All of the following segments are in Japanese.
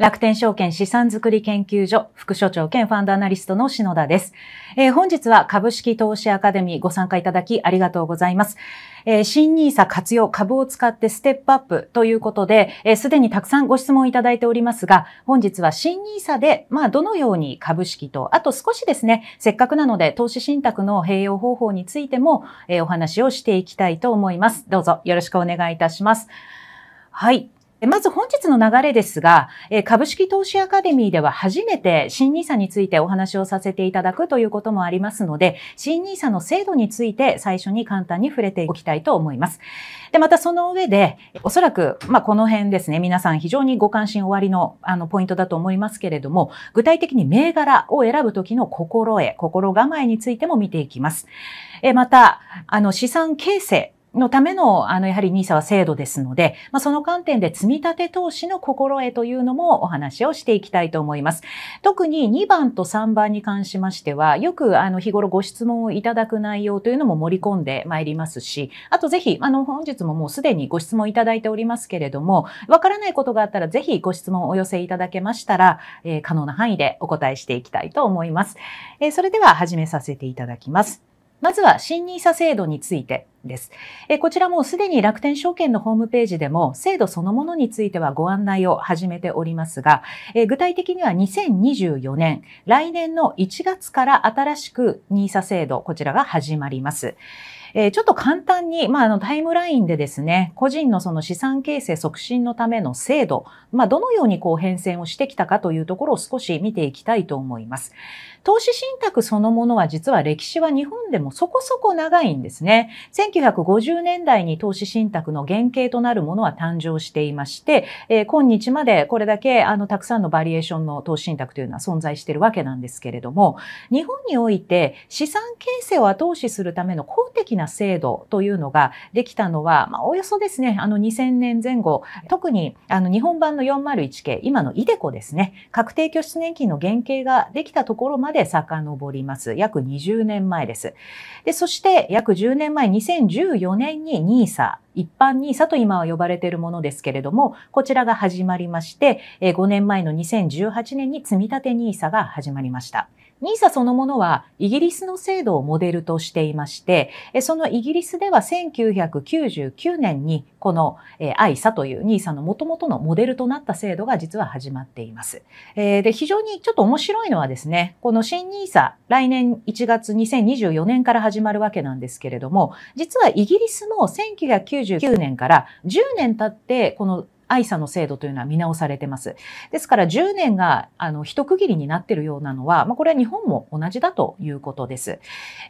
楽天証券資産づくり研究所副所長兼ファンドアナリストの篠田です。えー、本日は株式投資アカデミーご参加いただきありがとうございます。えー、新 nisa 活用株を使ってステップアップということで、す、えー、で、にたくさんご質問いただいておりますが、本日は新 nisa で、まあ、どのように株式と、あと少しですね、せっかくなので投資信託の併用方法についても、えー、お話をしていきたいと思います。どうぞよろしくお願いいたします。はい。まず本日の流れですが、株式投資アカデミーでは初めて新 nisa についてお話をさせていただくということもありますので、新 nisa の制度について最初に簡単に触れておきたいと思います。で、またその上で、おそらく、まあ、この辺ですね、皆さん非常にご関心おありの、あの、ポイントだと思いますけれども、具体的に銘柄を選ぶときの心得、心構えについても見ていきます。え、また、あの、資産形成のための、あの、やはり NISA は制度ですので、まあ、その観点で積み立て投資の心得というのもお話をしていきたいと思います。特に2番と3番に関しましては、よく、あの、日頃ご質問をいただく内容というのも盛り込んでまいりますし、あとぜひ、あの、本日ももうすでにご質問いただいておりますけれども、わからないことがあったら、ぜひご質問をお寄せいただけましたら、えー、可能な範囲でお答えしていきたいと思います。えー、それでは始めさせていただきます。まずは新 nisa 制度についてです。こちらもすでに楽天証券のホームページでも制度そのものについてはご案内を始めておりますが、具体的には2024年、来年の1月から新しく nisa 制度、こちらが始まります。えー、ちょっと簡単に、まあ、あの、タイムラインでですね、個人のその資産形成促進のための制度、まあ、どのようにこう変遷をしてきたかというところを少し見ていきたいと思います。投資信託そのものは実は歴史は日本でもそこそこ長いんですね。1950年代に投資信託の原型となるものは誕生していまして、えー、今日までこれだけあのたくさんのバリエーションの投資信託というのは存在しているわけなんですけれども、日本において資産形成を後押しするための公的なな制度というのができたのは、まあ、およそですね、あの2000年前後、特にあの日本版の401系、今のイデコですね、確定拠出年金の原型ができたところまで遡ります。約20年前です。で、そして約10年前、2014年に NISA、一般 NISA と今は呼ばれているものですけれども、こちらが始まりまして、5年前の2018年に積立 NISA が始まりました。NISA そのものはイギリスの制度をモデルとしていまして、そのイギリスでは1999年にこの ISA という NISA の元々のモデルとなった制度が実は始まっています。で、非常にちょっと面白いのはですね、この新 NISA 来年1月2024年から始まるわけなんですけれども、実はイギリスも1999年から10年経ってこの i さ a の制度というのは見直されてます。ですから10年があの一区切りになっているようなのは、まあ、これは日本も同じだということです。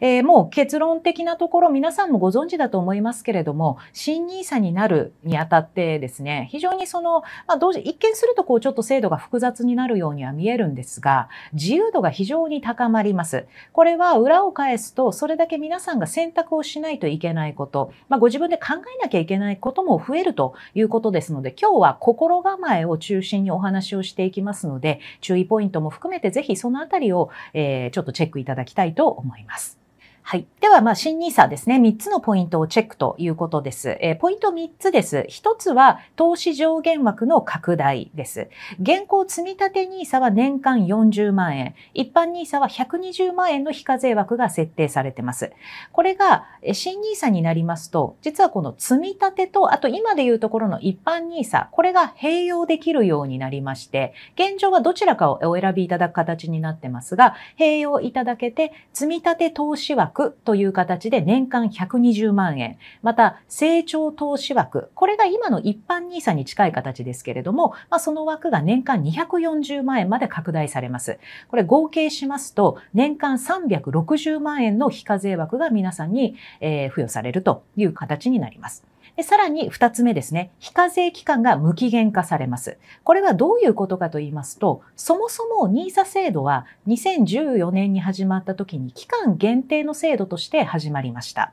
えー、もう結論的なところ皆さんもご存知だと思いますけれども、新 NISA になるにあたってですね、非常にその、まあ、同時一見するとこうちょっと制度が複雑になるようには見えるんですが、自由度が非常に高まります。これは裏を返すと、それだけ皆さんが選択をしないといけないこと、まあ、ご自分で考えなきゃいけないことも増えるということですので、今日今日は心構えを中心にお話をしていきますので、注意ポイントも含めてぜひそのあたりを、えー、ちょっとチェックいただきたいと思います。はい。では、まあ、新 NISA ですね。3つのポイントをチェックということです。えー、ポイント3つです。1つは、投資上限枠の拡大です。現行積立 NISA は年間40万円。一般 NISA は120万円の非課税枠が設定されてます。これが、新 NISA になりますと、実はこの積立と、あと今でいうところの一般 NISA、これが併用できるようになりまして、現状はどちらかをお選びいただく形になってますが、併用いただけて、積立投資枠といういう形で年間120万円、また成長投資枠、これが今の一般 NISA に近い形ですけれども、まあ、その枠が年間240万円まで拡大されます。これ合計しますと、年間360万円の非課税枠が皆さんに、え付与されるという形になります。さらに2つ目ですね。非課税期間が無期限化されます。これはどういうことかと言いますと、そもそも NISA 制度は2014年に始まった時に期間限定の制度として始まりました。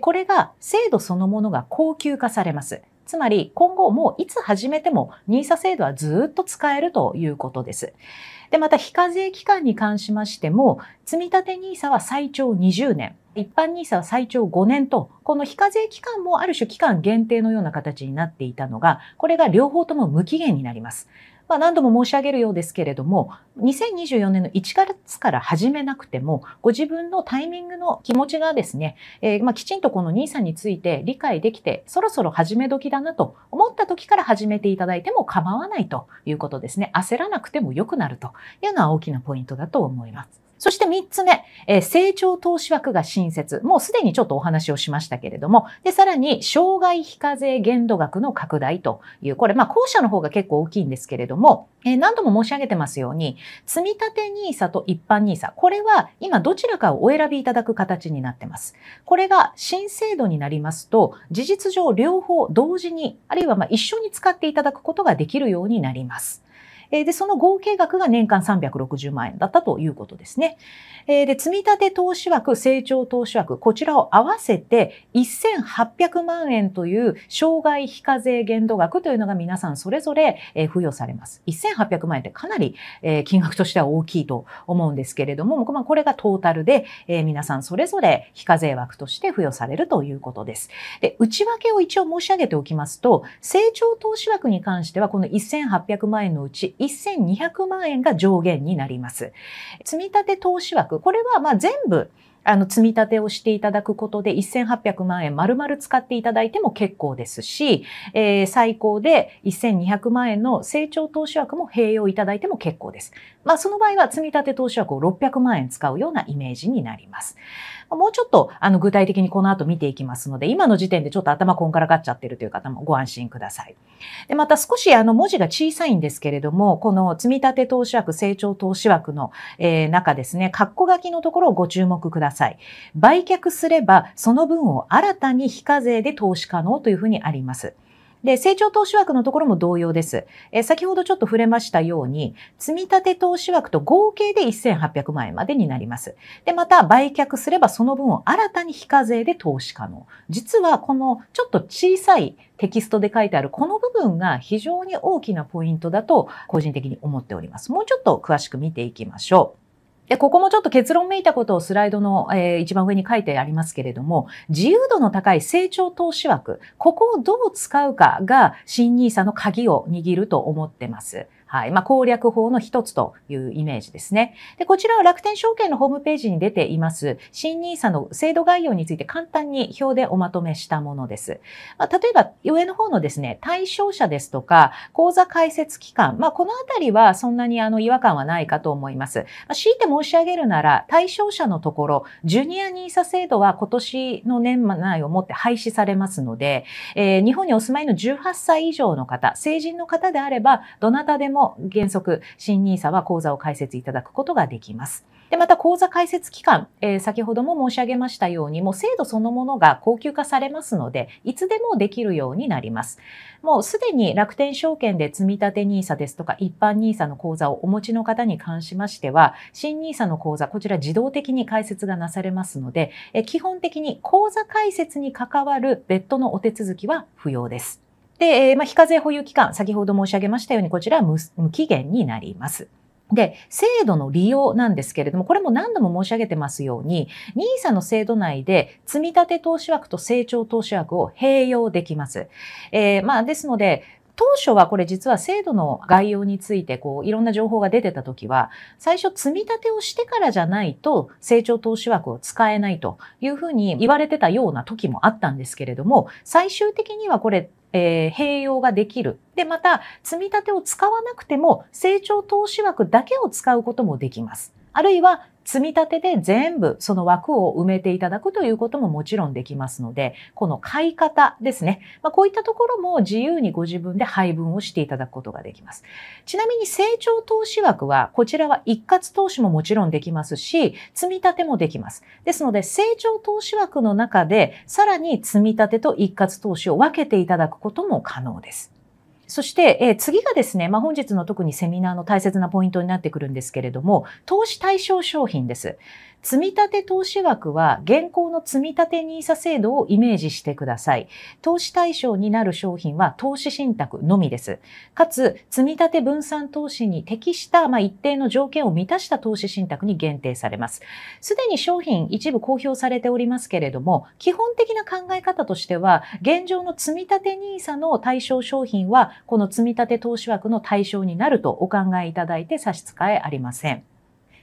これが制度そのものが高級化されます。つまり今後もういつ始めても NISA 制度はずっと使えるということです。で、また非課税期間に関しましても、積立 NISA は最長20年。一般 NISA は最長5年と、この非課税期間もある種期間限定のような形になっていたのが、これが両方とも無期限になります。まあ、何度も申し上げるようですけれども、2024年の1月から始めなくても、ご自分のタイミングの気持ちがですね、えー、まあきちんとこの NISA について理解できて、そろそろ始め時だなと思った時から始めていただいても構わないということですね。焦らなくても良くなるというのは大きなポイントだと思います。そして3つ目、えー、成長投資枠が新設。もうすでにちょっとお話をしましたけれども、で、さらに、障害非課税限度額の拡大という、これ、まあ、後者の方が結構大きいんですけれども、えー、何度も申し上げてますように、積立 NISA と一般 NISA、これは今どちらかをお選びいただく形になってます。これが新制度になりますと、事実上両方同時に、あるいはま一緒に使っていただくことができるようになります。で、その合計額が年間360万円だったということですね。で、積立投資枠、成長投資枠、こちらを合わせて1800万円という障害非課税限度額というのが皆さんそれぞれ付与されます。1800万円ってかなり金額としては大きいと思うんですけれども、まあ、これがトータルで皆さんそれぞれ非課税枠として付与されるということです。で、内訳を一応申し上げておきますと、成長投資枠に関してはこの1800万円のうち1200万円が上限になります。積立投資枠、これはまあ全部あの、積み立てをしていただくことで1800万円丸々使っていただいても結構ですし、えー、最高で1200万円の成長投資枠も併用いただいても結構です。まあ、その場合は積立投資枠を600万円使うようなイメージになります。もうちょっとあの具体的にこの後見ていきますので、今の時点でちょっと頭こんからかっちゃってるという方もご安心ください。で、また少しあの文字が小さいんですけれども、この積立投資枠、成長投資枠の、えー、中ですね、括弧書きのところをご注目ください。売却すればその分を新たに非課税で投資可能というふうにあります。で、成長投資枠のところも同様です。え先ほどちょっと触れましたように、積立投資枠と合計で1800万円までになります。で、また売却すればその分を新たに非課税で投資可能。実はこのちょっと小さいテキストで書いてあるこの部分が非常に大きなポイントだと個人的に思っております。もうちょっと詳しく見ていきましょう。でここもちょっと結論めいたことをスライドの、えー、一番上に書いてありますけれども、自由度の高い成長投資枠、ここをどう使うかが新 nisa の鍵を握ると思ってます。はい。まあ、攻略法の一つというイメージですね。で、こちらは楽天証券のホームページに出ています、新 nisa の制度概要について簡単に表でおまとめしたものです。まあ、例えば、上の方のですね、対象者ですとか、口座開設期間。まあ、このあたりはそんなにあの違和感はないかと思います。まあ、強いて申し上げるなら、対象者のところ、ジュニア nisa 制度は今年の年内をもって廃止されますので、えー、日本にお住まいの18歳以上の方、成人の方であれば、どなたでも原則、新 nisa は口座を開設いただくことができます。で、また口座開設期間、えー、先ほども申し上げましたように、もう制度そのものが高級化されますので、いつでもできるようになります。もうすでに楽天証券で積立 NISA ですとか、一般 NISA の口座をお持ちの方に関しましては、新 NISA の口座、こちら自動的に開設がなされますので、え基本的に口座開設に関わる別途のお手続きは不要です。で、えまあ、非課税保有期間、先ほど申し上げましたように、こちらは無期限になります。で、制度の利用なんですけれども、これも何度も申し上げてますように、NISA の制度内で積立投資枠と成長投資枠を併用できます。えー、まあ、ですので、当初はこれ実は制度の概要についてこういろんな情報が出てた時は最初積み立てをしてからじゃないと成長投資枠を使えないというふうに言われてたような時もあったんですけれども最終的にはこれえー、併用ができる。で、また、積み立てを使わなくても、成長投資枠だけを使うこともできます。あるいは、積み立てで全部その枠を埋めていただくということももちろんできますので、この買い方ですね。まあ、こういったところも自由にご自分で配分をしていただくことができます。ちなみに成長投資枠は、こちらは一括投資ももちろんできますし、積み立てもできます。ですので、成長投資枠の中で、さらに積み立てと一括投資を分けていただくことも可能です。そして、えー、次がですね、まあ、本日の特にセミナーの大切なポイントになってくるんですけれども、投資対象商品です。積立投資枠は現行の積立 NISA 制度をイメージしてください。投資対象になる商品は投資信託のみです。かつ、積立分散投資に適した、まあ、一定の条件を満たした投資信託に限定されます。すでに商品一部公表されておりますけれども、基本的な考え方としては、現状の積立 NISA の対象商品は、この積立投資枠の対象になるとお考えいただいて差し支えありません。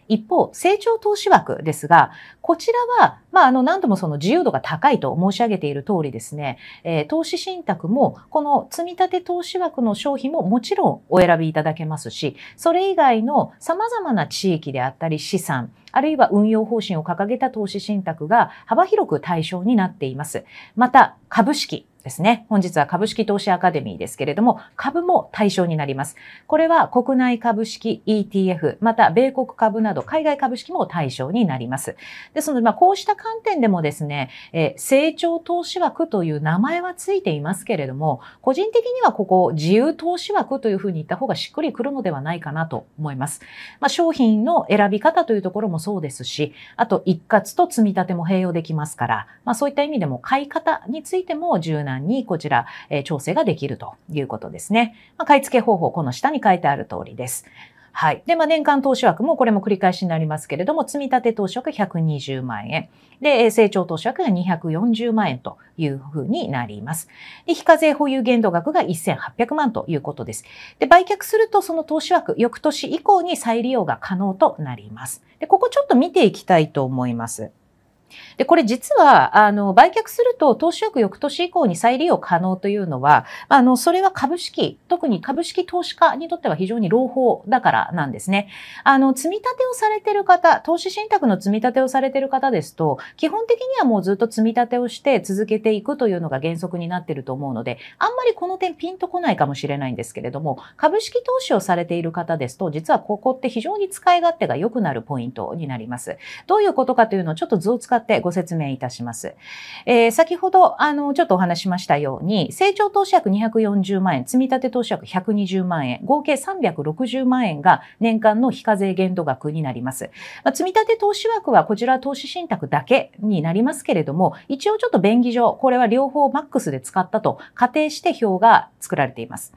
一方、成長投資枠ですが、こちらは、まあ、あの、何度もその自由度が高いと申し上げている通りですね、えー、投資信託も、この積立投資枠の消費ももちろんお選びいただけますし、それ以外の様々な地域であったり資産、あるいは運用方針を掲げた投資信託が幅広く対象になっています。また、株式、ですね。本日は株式投資アカデミーですけれども、株も対象になります。これは国内株式 ETF、また米国株など海外株式も対象になります。ですので、まあ、こうした観点でもですね、えー、成長投資枠という名前はついていますけれども、個人的にはここ自由投資枠というふうに言った方がしっくりくるのではないかなと思います。まあ、商品の選び方というところもそうですし、あと一括と積み立ても併用できますから、まあ、そういった意味でも買い方についても柔軟難にこちら、え調整ができるということですね。まあ、買い付け方法、この下に書いてある通りです。はい。で、まあ、年間投資枠もこれも繰り返しになりますけれども、積立投資枠120万円。で、成長投資枠が240万円というふうになります。で、非課税保有限度額が1800万ということです。で、売却するとその投資枠、翌年以降に再利用が可能となります。で、ここちょっと見ていきたいと思います。で、これ実は、あの、売却すると、投資額翌年以降に再利用可能というのは、あの、それは株式、特に株式投資家にとっては非常に朗報だからなんですね。あの、積み立てをされてる方、投資信託の積み立てをされてる方ですと、基本的にはもうずっと積み立てをして続けていくというのが原則になってると思うので、あんまりこの点ピンとこないかもしれないんですけれども、株式投資をされている方ですと、実はここって非常に使い勝手が良くなるポイントになります。どういうことかというのをちょっと図を使ってってご説明いたします。えー、先ほど、あの、ちょっとお話しましたように、成長投資額240万円、積立投資額120万円、合計360万円が年間の非課税限度額になります。まあ、積立投資枠はこちら投資信託だけになりますけれども、一応ちょっと便宜上、これは両方マックスで使ったと仮定して表が作られています。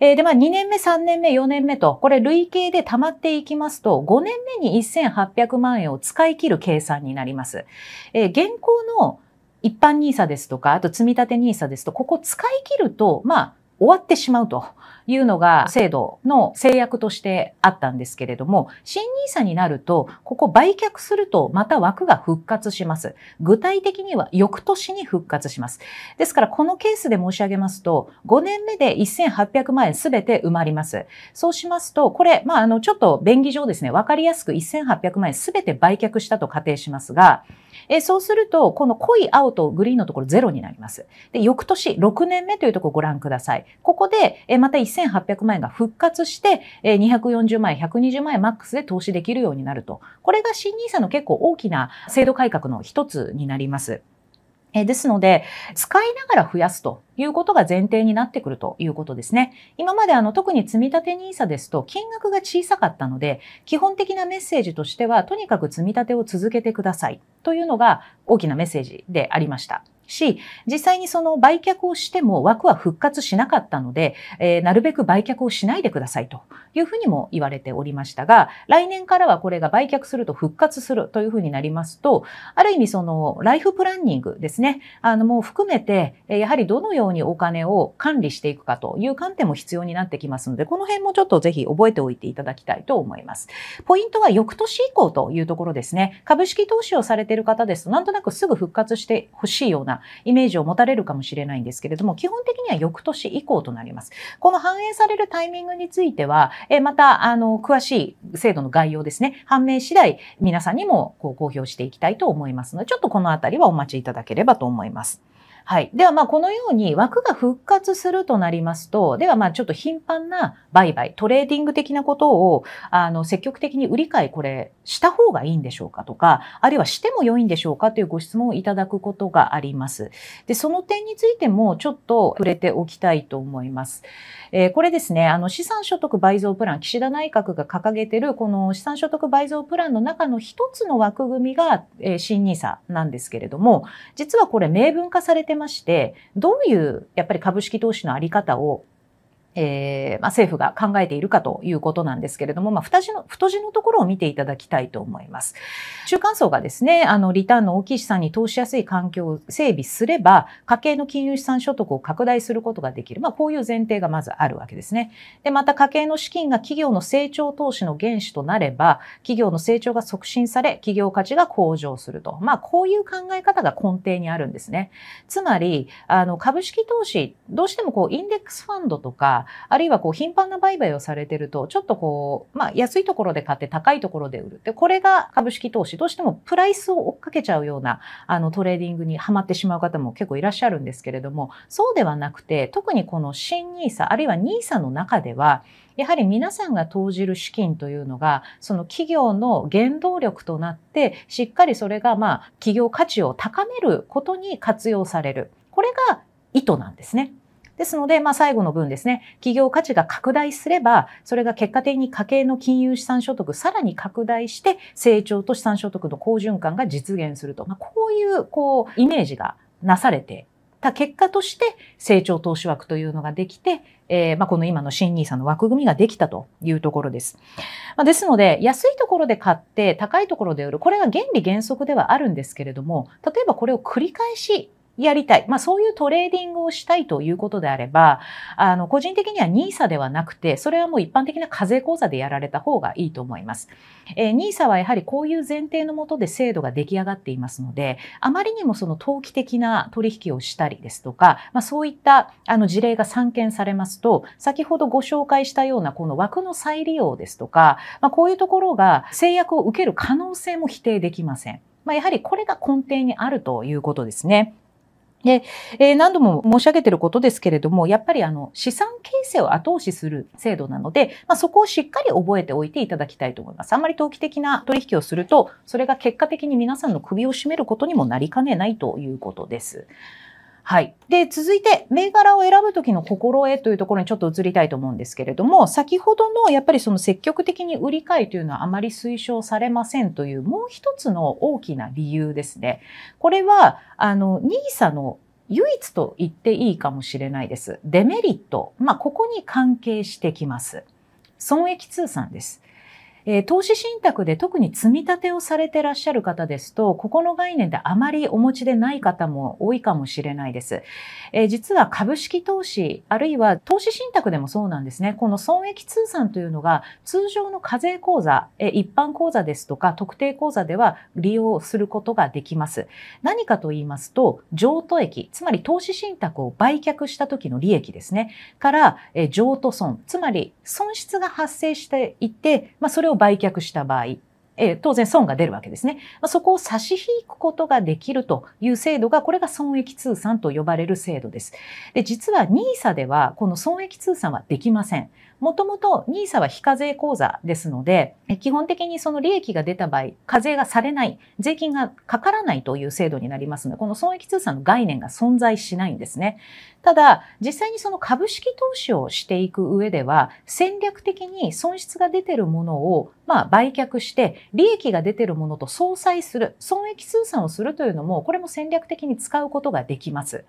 えー、で、まあ、2年目、3年目、4年目と、これ累計で溜まっていきますと、5年目に1800万円を使い切る計算になります。えー、現行の一般 NISA ですとか、あと積立 NISA ですと、ここ使い切ると、まあ、終わってしまうと。いうのが制度の制約としてあったんですけれども、新 n 者になると、ここ売却するとまた枠が復活します。具体的には翌年に復活します。ですからこのケースで申し上げますと、5年目で1800万円すべて埋まります。そうしますと、これ、まあ、あの、ちょっと便宜上ですね、わかりやすく1800万円すべて売却したと仮定しますが、えそうすると、この濃い青とグリーンのところゼロになります。で、翌年、6年目というところをご覧ください。ここで、えまた1800万円が復活して、え240万円、120万円マックスで投資できるようになると。これが新 nisa の結構大きな制度改革の一つになります。えですので、使いながら増やすということが前提になってくるということですね。今まであの特に積立 NISA ですと金額が小さかったので、基本的なメッセージとしては、とにかく積み立てを続けてくださいというのが大きなメッセージでありました。し、実際にその売却をしても枠は復活しなかったので、えー、なるべく売却をしないでくださいというふうにも言われておりましたが、来年からはこれが売却すると復活するというふうになりますと、ある意味そのライフプランニングですね、あのもう含めて、やはりどのようにお金を管理していくかという観点も必要になってきますので、この辺もちょっとぜひ覚えておいていただきたいと思います。ポイントは翌年以降というところですね。株式投資をされている方ですと、なんとなくすぐ復活してほしいようなイメージを持たれるかもしれないんですけれども、基本的には翌年以降となります。この反映されるタイミングについては、えまた、あの、詳しい制度の概要ですね、判明次第、皆さんにもこう公表していきたいと思いますので、ちょっとこのあたりはお待ちいただければと思います。はい。では、まあ、このように枠が復活するとなりますと、では、まあ、ちょっと頻繁な売買、トレーディング的なことを、あの、積極的に売り買い、これ、した方がいいんでしょうかとか、あるいはしても良いんでしょうかというご質問をいただくことがあります。で、その点についても、ちょっと触れておきたいと思います。えー、これですね、あの、資産所得倍増プラン、岸田内閣が掲げてる、この資産所得倍増プランの中の一つの枠組みが、えー、新 nisa なんですけれども、実はこれ、明文化されててまして、どういうやっぱり株式投資のあり方をえー、まあ、政府が考えているかということなんですけれども、まあ、太字の、太字のところを見ていただきたいと思います。中間層がですね、あの、リターンの大きい資産に投資やすい環境を整備すれば、家計の金融資産所得を拡大することができる。まあ、こういう前提がまずあるわけですね。で、また家計の資金が企業の成長投資の原資となれば、企業の成長が促進され、企業価値が向上すると。まあ、こういう考え方が根底にあるんですね。つまり、あの、株式投資、どうしてもこう、インデックスファンドとか、あるいはこう頻繁な売買をされてると、ちょっとこう、まあ安いところで買って高いところで売る。で、これが株式投資、どうしてもプライスを追っかけちゃうような、あのトレーディングにはまってしまう方も結構いらっしゃるんですけれども、そうではなくて、特にこの新 nisa あるいは nisa の中では、やはり皆さんが投じる資金というのが、その企業の原動力となって、しっかりそれが、まあ、企業価値を高めることに活用される。これが意図なんですね。ですので、まあ、最後の分ですね、企業価値が拡大すれば、それが結果的に家計の金融資産所得、さらに拡大して、成長と資産所得の好循環が実現すると。まあ、こういう、こう、イメージがなされてた結果として成長投資枠というのができて、えー、まあ、この今の新 nisa の枠組みができたというところです。まあ、ですので、安いところで買って高いところで売る。これが原理原則ではあるんですけれども、例えばこれを繰り返しやりたい。まあそういうトレーディングをしたいということであれば、あの、個人的には NISA ではなくて、それはもう一般的な課税口座でやられた方がいいと思います。えー、NISA はやはりこういう前提のもとで制度が出来上がっていますので、あまりにもその投機的な取引をしたりですとか、まあそういったあの事例が散見されますと、先ほどご紹介したようなこの枠の再利用ですとか、まあこういうところが制約を受ける可能性も否定できません。まあやはりこれが根底にあるということですね。で、えー、何度も申し上げていることですけれども、やっぱりあの資産形成を後押しする制度なので、まあ、そこをしっかり覚えておいていただきたいと思います。あんまり投機的な取引をすると、それが結果的に皆さんの首を絞めることにもなりかねないということです。はい。で、続いて、銘柄を選ぶ時の心得というところにちょっと移りたいと思うんですけれども、先ほどのやっぱりその積極的に売り買いというのはあまり推奨されませんという、もう一つの大きな理由ですね。これは、あの、NISA の唯一と言っていいかもしれないです。デメリット。まあ、ここに関係してきます。損益通算です。えー、投資信託で特に積み立てをされてらっしゃる方ですと、ここの概念であまりお持ちでない方も多いかもしれないです。えー、実は株式投資、あるいは投資信託でもそうなんですね。この損益通算というのが通常の課税口座、えー、一般口座ですとか特定口座では利用することができます。何かと言いますと、譲渡益、つまり投資信託を売却した時の利益ですね、から、えー、譲渡損、つまり損失が発生していて、まあ、それを売却した場合、え当然損が出るわけですね。まそこを差し引くことができるという制度が、これが損益通算と呼ばれる制度です。で、実は NISA では、この損益通算はできません。もともと NISA は非課税口座ですので、基本的にその利益が出た場合、課税がされない、税金がかからないという制度になりますので、この損益通算の概念が存在しないんですね。ただ、実際にその株式投資をしていく上では、戦略的に損失が出てるものを、まあ、売却して、利益が出てるものと相殺する、損益通算をするというのも、これも戦略的に使うことができます。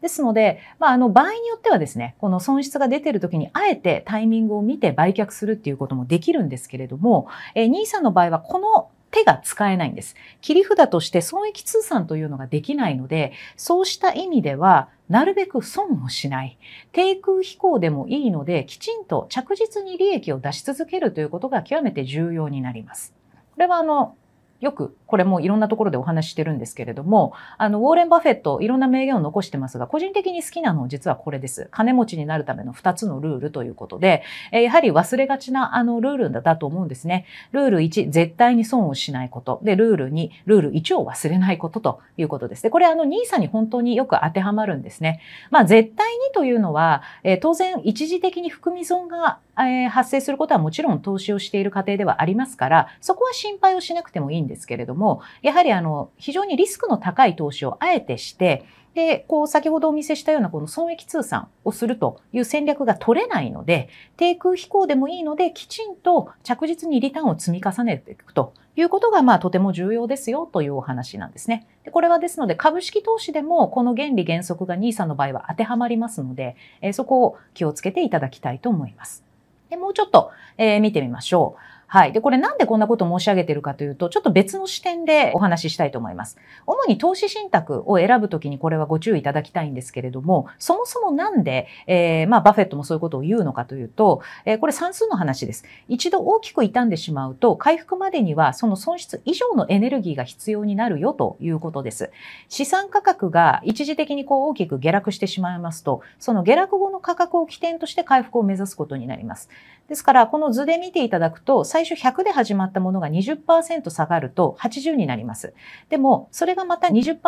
ですので、まあ、あの場合によってはですね、この損失が出てる時にあえてタイミングを見て売却するっていうこともできるんですけれども、え NISA の場合はこの手が使えないんです。切り札として損益通算というのができないので、そうした意味では、なるべく損をしない。低空飛行でもいいので、きちんと着実に利益を出し続けるということが極めて重要になります。これはあの、よくこれもいろんなところでお話ししてるんですけれどもあのウォーレン・バフェットいろんな名言を残してますが個人的に好きなの実はこれです金持ちになるための2つのルールということで、えやはり忘れがちなあのルールだと思うんですねルール1絶対に損をしないことでルール2ルール1を忘れないことということですでこれあの NISA に本当によく当てはまるんですねまあ絶対にというのは、え当然一時的に含み損が、え発生することはもちろん投資をしている過程ではありますからそこは心配をしなくてもいいんんですけれども、やはりあの、非常にリスクの高い投資をあえてして、で、こう、先ほどお見せしたようなこの損益通算をするという戦略が取れないので、低空飛行でもいいので、きちんと着実にリターンを積み重ねていくということが、まあ、とても重要ですよというお話なんですね。でこれはですので、株式投資でもこの原理原則が NISA の場合は当てはまりますので、えそこを気をつけていただきたいと思います。でもうちょっと、えー、見てみましょう。はい。で、これなんでこんなことを申し上げてるかというと、ちょっと別の視点でお話ししたいと思います。主に投資信託を選ぶときにこれはご注意いただきたいんですけれども、そもそもなんで、えー、まあ、バフェットもそういうことを言うのかというと、えー、これ算数の話です。一度大きく傷んでしまうと、回復までにはその損失以上のエネルギーが必要になるよということです。資産価格が一時的にこう大きく下落してしまいますと、その下落後の価格を起点として回復を目指すことになります。ですから、この図で見ていただくと、最初100で始まったものが20%下がると80になります。でも、それがまた20%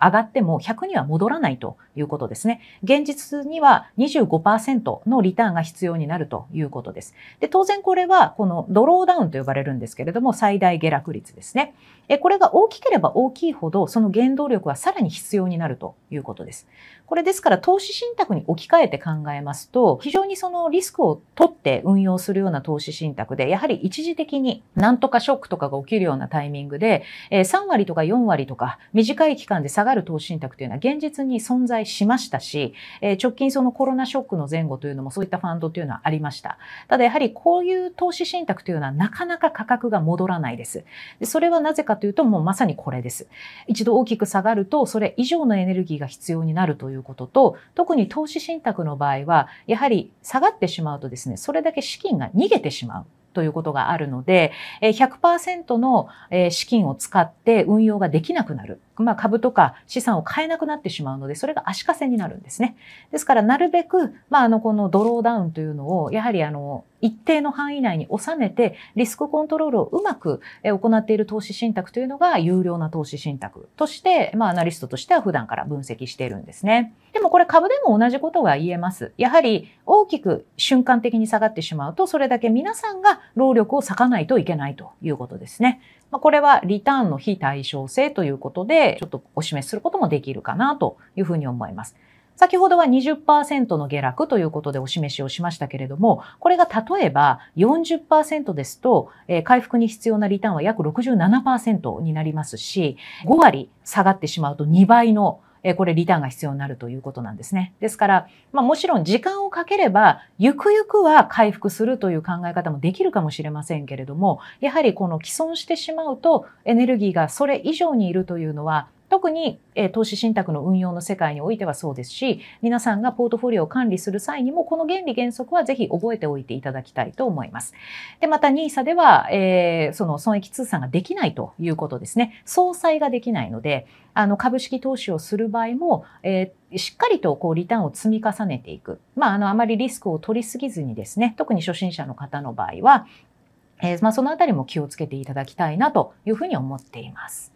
上がっても100には戻らないということですね。現実には25%のリターンが必要になるということです。で、当然これは、このドローダウンと呼ばれるんですけれども、最大下落率ですね。えこれが大きければ大きいほど、その原動力はさらに必要になるということです。これですから投資信託に置き換えて考えますと、非常にそのリスクを取って運用するような投資信託で、やはり一時的に何とかショックとかが起きるようなタイミングで、3割とか4割とか短い期間で下がる投資信託というのは現実に存在しましたし、直近そのコロナショックの前後というのもそういったファンドというのはありました。ただやはりこういう投資信託というのはなかなか価格が戻らないです。でそれはなぜかというともうまさにこれです。一度大きく下がるとそれ以上のエネルギーが必要になるといういうことと、特に投資信託の場合は、やはり下がってしまうとですね、それだけ資金が逃げてしまう。ということがあるので、100%の資金を使って運用ができなくなるまあ、株とか資産を買えなくなってしまうので、それが足かせになるんですね。ですから、なるべく、まあ、あの、このドローダウンというのを、やはり、あの、一定の範囲内に収めて、リスクコントロールをうまく行っている投資信託というのが有料な投資信託として、まあ、アナリストとしては普段から分析しているんですね。でもこれ株でも同じことが言えます。やはり大きく瞬間的に下がってしまうと、それだけ皆さんが労力を割かないといけないということですね。まあ、これはリターンの非対称性ということで、ちょっとお示しすることもできるかなというふうに思います。先ほどは20%の下落ということでお示しをしましたけれども、これが例えば40%ですと、えー、回復に必要なリターンは約67%になりますし、5割下がってしまうと2倍のえこれリターンが必要になるということなんですね。ですから、まあ、もちろん時間をかければ、ゆくゆくは回復するという考え方もできるかもしれませんけれども、やはりこの既存してしまうと、エネルギーがそれ以上にいるというのは、特に、えー、投資信託の運用の世界においてはそうですし、皆さんがポートフォリオを管理する際にも、この原理原則はぜひ覚えておいていただきたいと思います。で、また NISA では、えー、その損益通算ができないということですね。総裁ができないので、あの株式投資をする場合も、えー、しっかりとこうリターンを積み重ねていく。まあ、あの、あまりリスクを取りすぎずにですね、特に初心者の方の場合は、えー、まあ、そのあたりも気をつけていただきたいなというふうに思っています。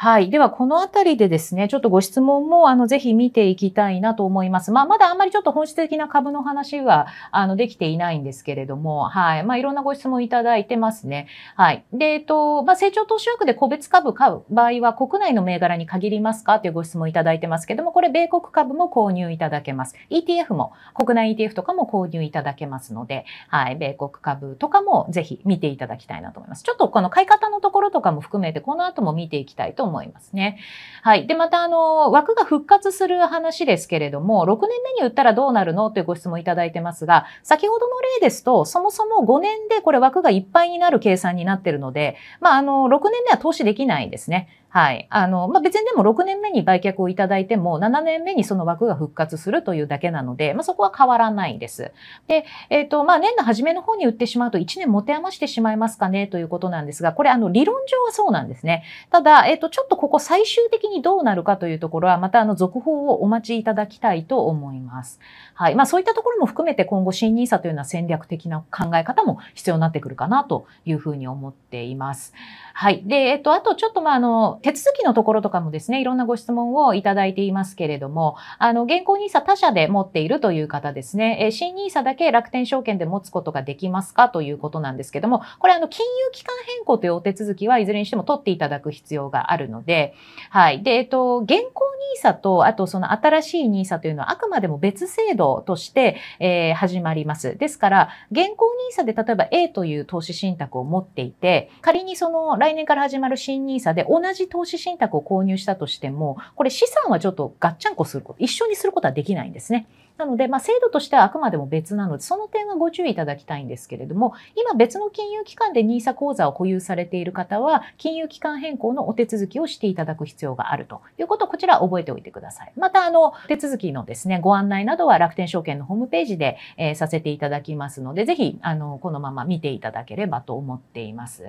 はい。では、このあたりでですね、ちょっとご質問も、あの、ぜひ見ていきたいなと思います。まあ、まだあんまりちょっと本質的な株の話は、あの、できていないんですけれども、はい。まあ、いろんなご質問いただいてますね。はい。で、えっと、まあ、成長投資枠で個別株買う場合は、国内の銘柄に限りますかというご質問いただいてますけども、これ、米国株も購入いただけます。ETF も、国内 ETF とかも購入いただけますので、はい。米国株とかも、ぜひ見ていただきたいなと思います。ちょっと、この買い方のところとかも含めて、この後も見ていきたいと思います。思いますね。はい。で、また、あの、枠が復活する話ですけれども、6年目に売ったらどうなるのというご質問いただいてますが、先ほどの例ですと、そもそも5年でこれ枠がいっぱいになる計算になってるので、まあ、あの、6年目は投資できないんですね。はい。あの、まあ、別にでも6年目に売却をいただいても、7年目にその枠が復活するというだけなので、まあ、そこは変わらないです。で、えっ、ー、と、まあ、年の初めの方に売ってしまうと1年持て余してしまいますかねということなんですが、これ、あの、理論上はそうなんですね。ただ、えっ、ー、と、ちょっとここ最終的にどうなるかというところは、また、あの、続報をお待ちいただきたいと思います。はい。まあ、そういったところも含めて、今後、新ニーサというのは戦略的な考え方も必要になってくるかなというふうに思っています。はい。で、えっと、あとちょっと、まあ、あの、手続きのところとかもですね、いろんなご質問をいただいていますけれども、あの、現行 NISA 他社で持っているという方ですね、え新 NISA だけ楽天証券で持つことができますかということなんですけども、これ、あの、金融機関変更というお手続きはいずれにしても取っていただく必要があるので、はい。で、えっと、現行 NISA と、あとその新しい NISA というのはあくまでも別制度として、えー、始まります。ですから、現行 NISA で例えば A という投資信託を持っていて、仮にその、来年から始まる新 nisa で同じ投資信託を購入したとしても、これ資産はちょっとガッチャンコすること、一緒にすることはできないんですね。なので、まあ、制度としてはあくまでも別なので、その点はご注意いただきたいんですけれども、今別の金融機関で NISA 口座を保有されている方は、金融機関変更のお手続きをしていただく必要があるということを、こちら覚えておいてください。また、あの、手続きのですね、ご案内などは楽天証券のホームページで、えー、させていただきますので、ぜひ、あの、このまま見ていただければと思っています。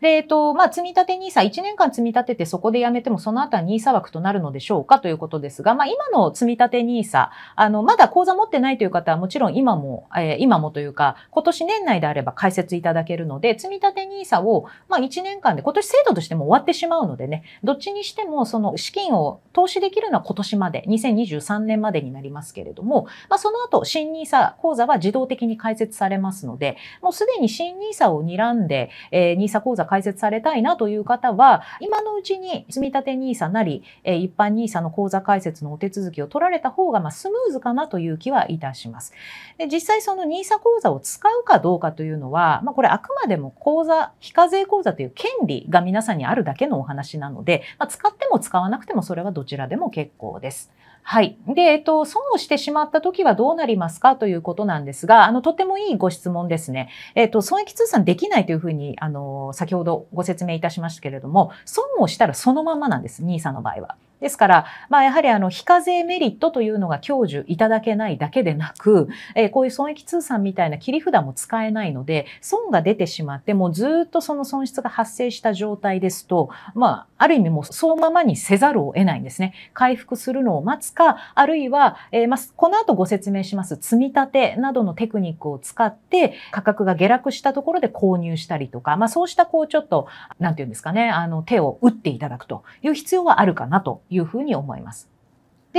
で、えっと、まあ、積立 NISA、1年間積み立ててそこでやめても、その後は NISA 枠となるのでしょうかということですが、まあ、今の積立 NISA、あの、まだ口座持ってないという方はもちろん今も、えー、今もというか、今年年内であれば解説いただけるので、積立 NISA を、まあ、1年間で、今年制度としても終わってしまうのでね、どっちにしても、その資金を投資できるのは今年まで、2023年までになりますけれども、まあ、その後、新 NISA 口座は自動的に解説されますので、もうすでに新 NISA を睨んで、えー、NISA 査口座開設されたいなという方は、今のうちに積立 NISA なり、え一般 NISA の口座開設のお手続きを取られた方が、まスムーズかなという気はいたします。で実際その NISA 口座を使うかどうかというのは、まあ、これあくまでも口座、非課税口座という権利が皆さんにあるだけのお話なので、まあ、使っても使わなくてもそれはどちらでも結構です。はい。で、えっと、損をしてしまった時はどうなりますかということなんですが、あの、とてもいいご質問ですね。えっと、損益通算できないというふうに、あの、先ほどご説明いたしましたけれども、損をしたらそのままなんです。NISA の場合は。ですから、まあ、やはりあの非課税メリットというのが享受いただけないだけでなく、えー、こういう損益通算みたいな切り札も使えないので損が出てしまってもうずっとその損失が発生した状態ですと、まあ、ある意味もうそのままにせざるを得ないんですね。回復するのを待つかあるいは、えー、まあ、この後ご説明します積み立てなどのテクニックを使って価格が下落したところで購入したりとか、まあ、そうしたこうちょっとなんて言うんですかねあの手を打っていただくという必要はあるかなというふうに思います。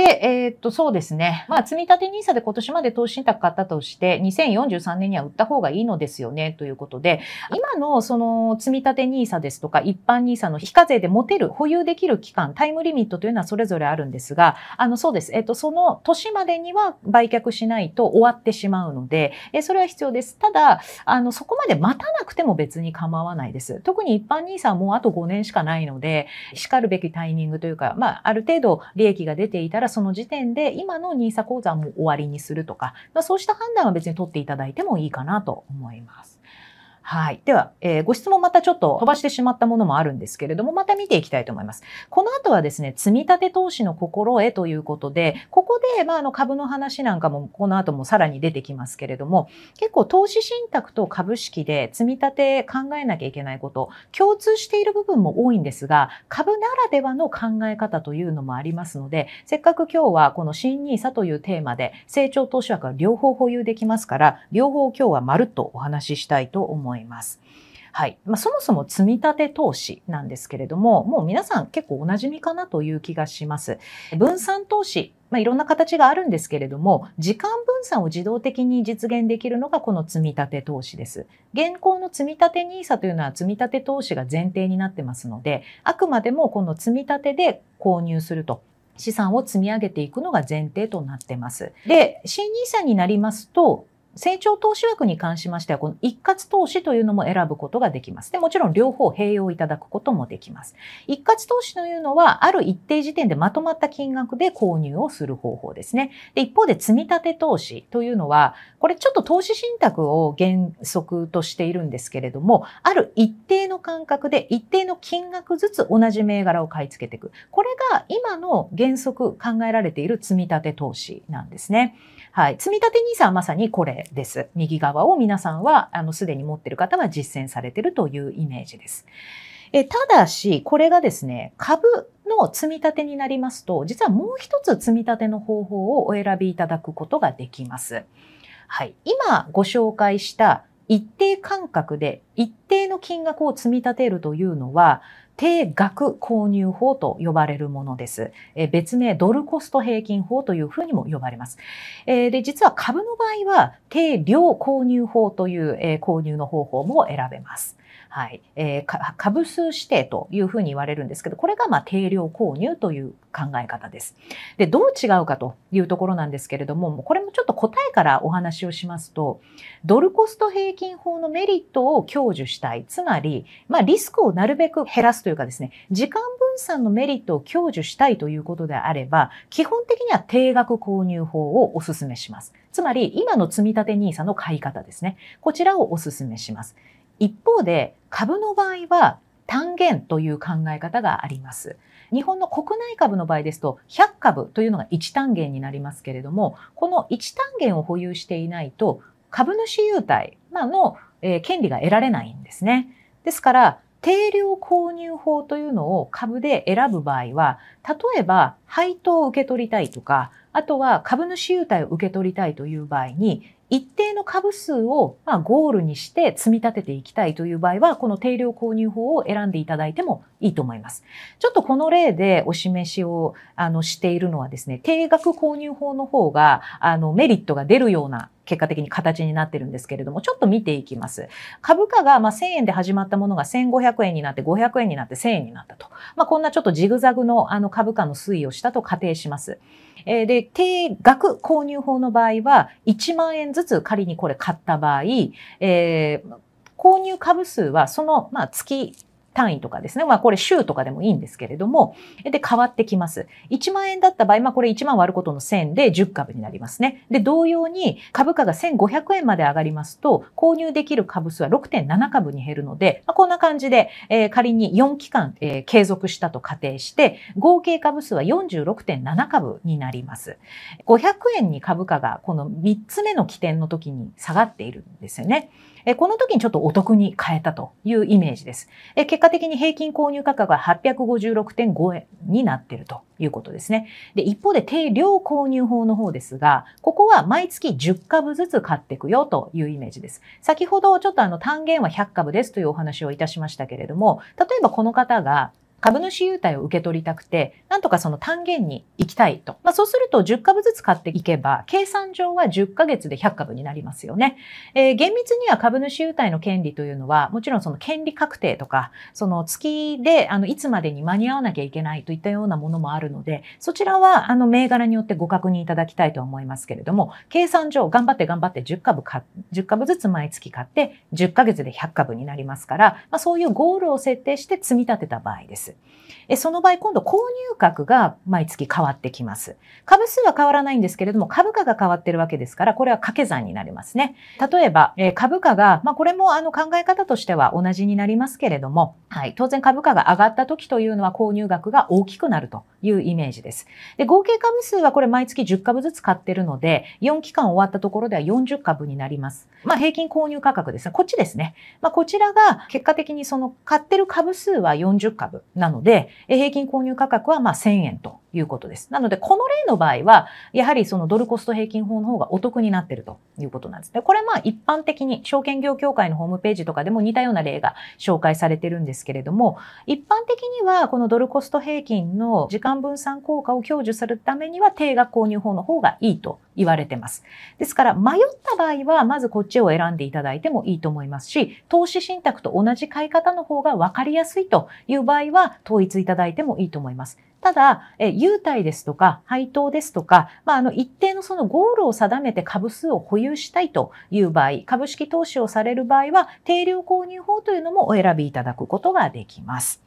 で、えー、っと、そうですね。まあ、積立 NISA で今年まで投資信託買ったとして、2043年には売った方がいいのですよね、ということで、今のその積立 NISA ですとか、一般 NISA の非課税で持てる、保有できる期間、タイムリミットというのはそれぞれあるんですが、あの、そうです。えー、っと、その年までには売却しないと終わってしまうので、えー、それは必要です。ただ、あの、そこまで待たなくても別に構わないです。特に一般 NISA はもうあと5年しかないので、しかるべきタイミングというか、まあ、ある程度利益が出ていたら、その時点で今の NISA 口座も終わりにするとか、まあ、そうした判断は別に取っていただいてもいいかなと思います。はい。では、えー、ご質問またちょっと飛ばしてしまったものもあるんですけれども、また見ていきたいと思います。この後はですね、積立投資の心得ということで、ここで、まあ、あの、株の話なんかも、この後もさらに出てきますけれども、結構投資信託と株式で積み立て考えなきゃいけないこと、共通している部分も多いんですが、株ならではの考え方というのもありますので、せっかく今日はこの新 nisa というテーマで、成長投資枠は両方保有できますから、両方今日はまるっとお話ししたいと思います。います。はいまあ、そもそも積立投資なんですけれども、もう皆さん結構お馴染みかなという気がします。分散投資、まあ、いろんな形があるんですけれども、時間分散を自動的に実現できるのがこの積立投資です。現行の積立 NISA というのは積立投資が前提になってますので、あくまでもこの積立で購入すると資産を積み上げていくのが前提となってます。で、新 NISA になりますと、成長投資枠に関しましては、この一括投資というのも選ぶことができます。で、もちろん両方併用いただくこともできます。一括投資というのは、ある一定時点でまとまった金額で購入をする方法ですね。で、一方で積立投資というのは、これちょっと投資信託を原則としているんですけれども、ある一定の間隔で一定の金額ずつ同じ銘柄を買い付けていく。これが今の原則考えられている積立投資なんですね。はい。積立 NISA はまさにこれです。右側を皆さんは、あの、すでに持ってる方は実践されてるというイメージです。えただし、これがですね、株の積み立てになりますと、実はもう一つ積み立ての方法をお選びいただくことができます。はい。今ご紹介した一定間隔で一定の金額を積み立てるというのは、定額購入法と呼ばれるものです。え別名ドルコスト平均法というふうにも呼ばれます。えで実は株の場合は定量購入法という、え購入の方法も選べます。はい、えー、株数指定というふうに言われるんですけど、これがまあ定量購入という考え方です。で、どう違うかというところなんですけれども、これもちょっと答えからお話をしますと、ドルコスト平均法のメリットを享受したい。つまり、まあリスクをなるべく減らすというかですね、時間分散のメリットを享受したいということであれば、基本的には定額購入法をお勧めします。つまり、今の積立 NISA の買い方ですね。こちらをお勧めします。一方で、株の場合は単元という考え方があります。日本の国内株の場合ですと100株というのが1単元になりますけれども、この1単元を保有していないと株主優待の権利が得られないんですね。ですから、定量購入法というのを株で選ぶ場合は、例えば配当を受け取りたいとか、あとは株主優待を受け取りたいという場合に、一定の株数をまゴールにして積み立てていきたいという場合は、この定量購入法を選んでいただいてもいいと思います。ちょっとこの例でお示しをあのしているのはですね、定額購入法の方があのメリットが出るような結果的に形になってるんですけれども、ちょっと見ていきます。株価がま1000円で始まったものが1500円になって、500円になって1000円になったと。まあ、こんなちょっとジグザグのあの株価の推移をしたと仮定します。で、定額購入法の場合は、1万円ずつ仮にこれ買った場合、えー購入株数はその、まあ、月単位とかですね。まあこれ週とかでもいいんですけれども、で変わってきます。1万円だった場合、まあこれ1万割ることの1000で10株になりますね。で、同様に株価が1500円まで上がりますと、購入できる株数は6.7株に減るので、まあ、こんな感じで、えー、仮に4期間、えー、継続したと仮定して、合計株数は46.7株になります。500円に株価がこの3つ目の起点の時に下がっているんですよね。えこの時にちょっとお得に買えたというイメージです。え結果的に平均購入価格は856.5円になっているということですね。で、一方で定量購入法の方ですが、ここは毎月10株ずつ買っていくよというイメージです。先ほどちょっとあの単元は100株ですというお話をいたしましたけれども、例えばこの方が株主優待を受け取りたくて、なんとかその単元に行きたいと。まあ、そうすると10株ずつ買っていけば、計算上は10ヶ月で100株になりますよね。えー、厳密には株主優待の権利というのは、もちろんその権利確定とか、その月で、あの、いつまでに間に合わなきゃいけないといったようなものもあるので、そちらは、あの、銘柄によってご確認いただきたいと思いますけれども、計算上、頑張って頑張って10株か、10株ずつ毎月買って、10ヶ月で100株になりますから、まあ、そういうゴールを設定して積み立てた場合です。。その場合、今度購入額が毎月変わってきます。株数は変わらないんですけれども、株価が変わってるわけですから、これは掛け算になりますね。例えば、株価が、まあ、これもあの考え方としては同じになりますけれども、はい、当然株価が上がった時というのは購入額が大きくなるというイメージです。で、合計株数はこれ毎月10株ずつ買ってるので、4期間終わったところでは40株になります。まあ、平均購入価格ですね。こっちですね。まあ、こちらが結果的にその買ってる株数は40株なので、平均購入価格はま1000円ということです。なので、この例の場合は、やはりそのドルコスト平均法の方がお得になってるということなんです。で、これまあ一般的に証券業協会のホームページとかでも似たような例が紹介されてるんですけれども、一般的にはこのドルコスト平均の時間分散効果を享受するためには定額購入法の方がいいと言われてます。ですから、迷った場合は、まずこっちを選んでいただいてもいいと思いますし、投資信託と同じ買い方の方が分かりやすいという場合は、統一いただいてもいいと思います。ただ、え優待ですとか、配当ですとか、まあ、あの、一定のそのゴールを定めて株数を保有したいという場合、株式投資をされる場合は、定量購入法というのもお選びいただくことができます。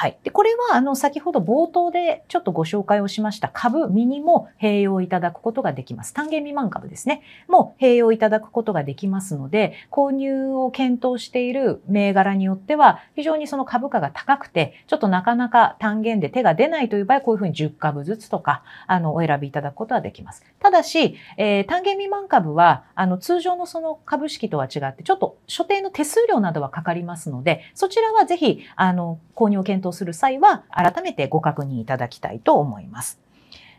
はい。で、これは、あの、先ほど冒頭でちょっとご紹介をしました株、ミニも併用いただくことができます。単元未満株ですね。も併用いただくことができますので、購入を検討している銘柄によっては、非常にその株価が高くて、ちょっとなかなか単元で手が出ないという場合、こういうふうに10株ずつとか、あの、お選びいただくことはできます。ただし、えー、単元未満株は、あの、通常のその株式とは違って、ちょっと所定の手数料などはかかりますので、そちらはぜひ、あの、購入を検討討する際は、改めてご確認いただきたいと思います。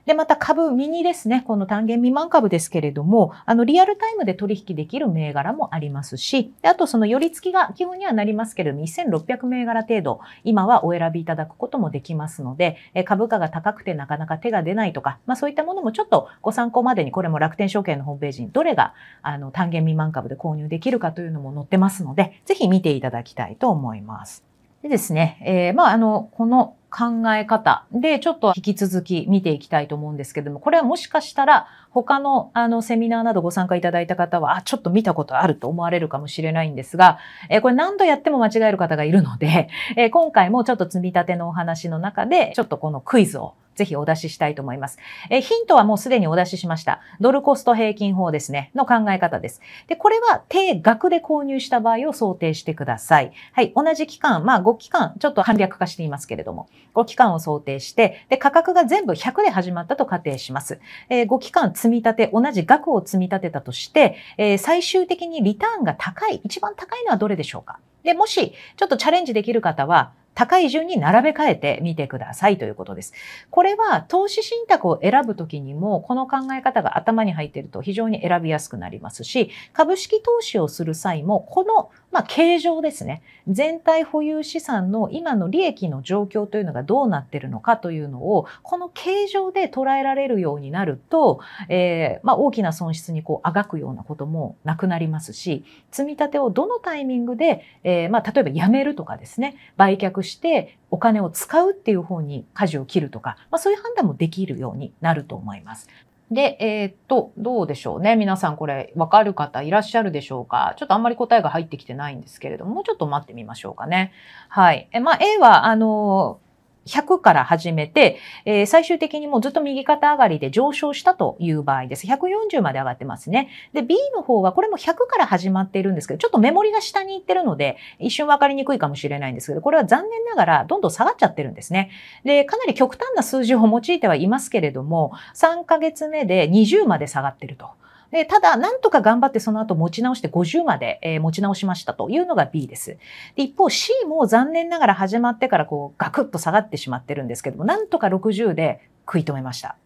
で、また株、ミニですね。この単元未満株ですけれども、あの、リアルタイムで取引できる銘柄もありますし、であとその寄り付きが基本にはなりますけれども、1600銘柄程度、今はお選びいただくこともできますので、え株価が高くてなかなか手が出ないとか、まあそういったものもちょっとご参考までに、これも楽天証券のホームページにどれが、あの、単元未満株で購入できるかというのも載ってますので、ぜひ見ていただきたいと思います。でですね、えー、まあ、あの、この考え方でちょっと引き続き見ていきたいと思うんですけども、これはもしかしたら他のあのセミナーなどご参加いただいた方は、あ、ちょっと見たことあると思われるかもしれないんですが、えこれ何度やっても間違える方がいるので、え今回もちょっと積み立てのお話の中で、ちょっとこのクイズをぜひお出ししたいと思います。えヒントはもうすでにお出ししました。ドルコスト平均法ですね、の考え方です。で、これは定額で購入した場合を想定してください。はい、同じ期間、まあ5期間、ちょっと簡略化していますけれども、5期間を想定して、で、価格が全部100で始まったと仮定します。えー、5期間積み立て、同じ額を積み立てたとして、えー、最終的にリターンが高い、一番高いのはどれでしょうかで、もし、ちょっとチャレンジできる方は、高い順に並べ替えてみてくださいということです。これは投資信託を選ぶときにも、この考え方が頭に入っていると非常に選びやすくなりますし、株式投資をする際も、この、まあ、形状ですね。全体保有資産の今の利益の状況というのがどうなってるのかというのを、この形状で捉えられるようになると、えー、まあ、大きな損失にこう、あがくようなこともなくなりますし、積み立てをどのタイミングで、えー、まあ、例えば辞めるとかですね、売却してお金を使うっていう方に舵を切るとか、まあ、そういう判断もできるようになると思います。で、えー、っと、どうでしょうね。皆さんこれわかる方いらっしゃるでしょうかちょっとあんまり答えが入ってきてないんですけれども、もうちょっと待ってみましょうかね。はい。えまあ、A は、あのー100から始めて、えー、最終的にもうずっと右肩上がりで上昇したという場合です。140まで上がってますね。で、B の方はこれも100から始まっているんですけど、ちょっとメモリが下に行ってるので、一瞬わかりにくいかもしれないんですけど、これは残念ながらどんどん下がっちゃってるんですね。で、かなり極端な数字を用いてはいますけれども、3ヶ月目で20まで下がってると。でただ、なんとか頑張ってその後持ち直して50まで、えー、持ち直しましたというのが B です。で一方 C も残念ながら始まってからこうガクッと下がってしまってるんですけども、なんとか60で食い止めました。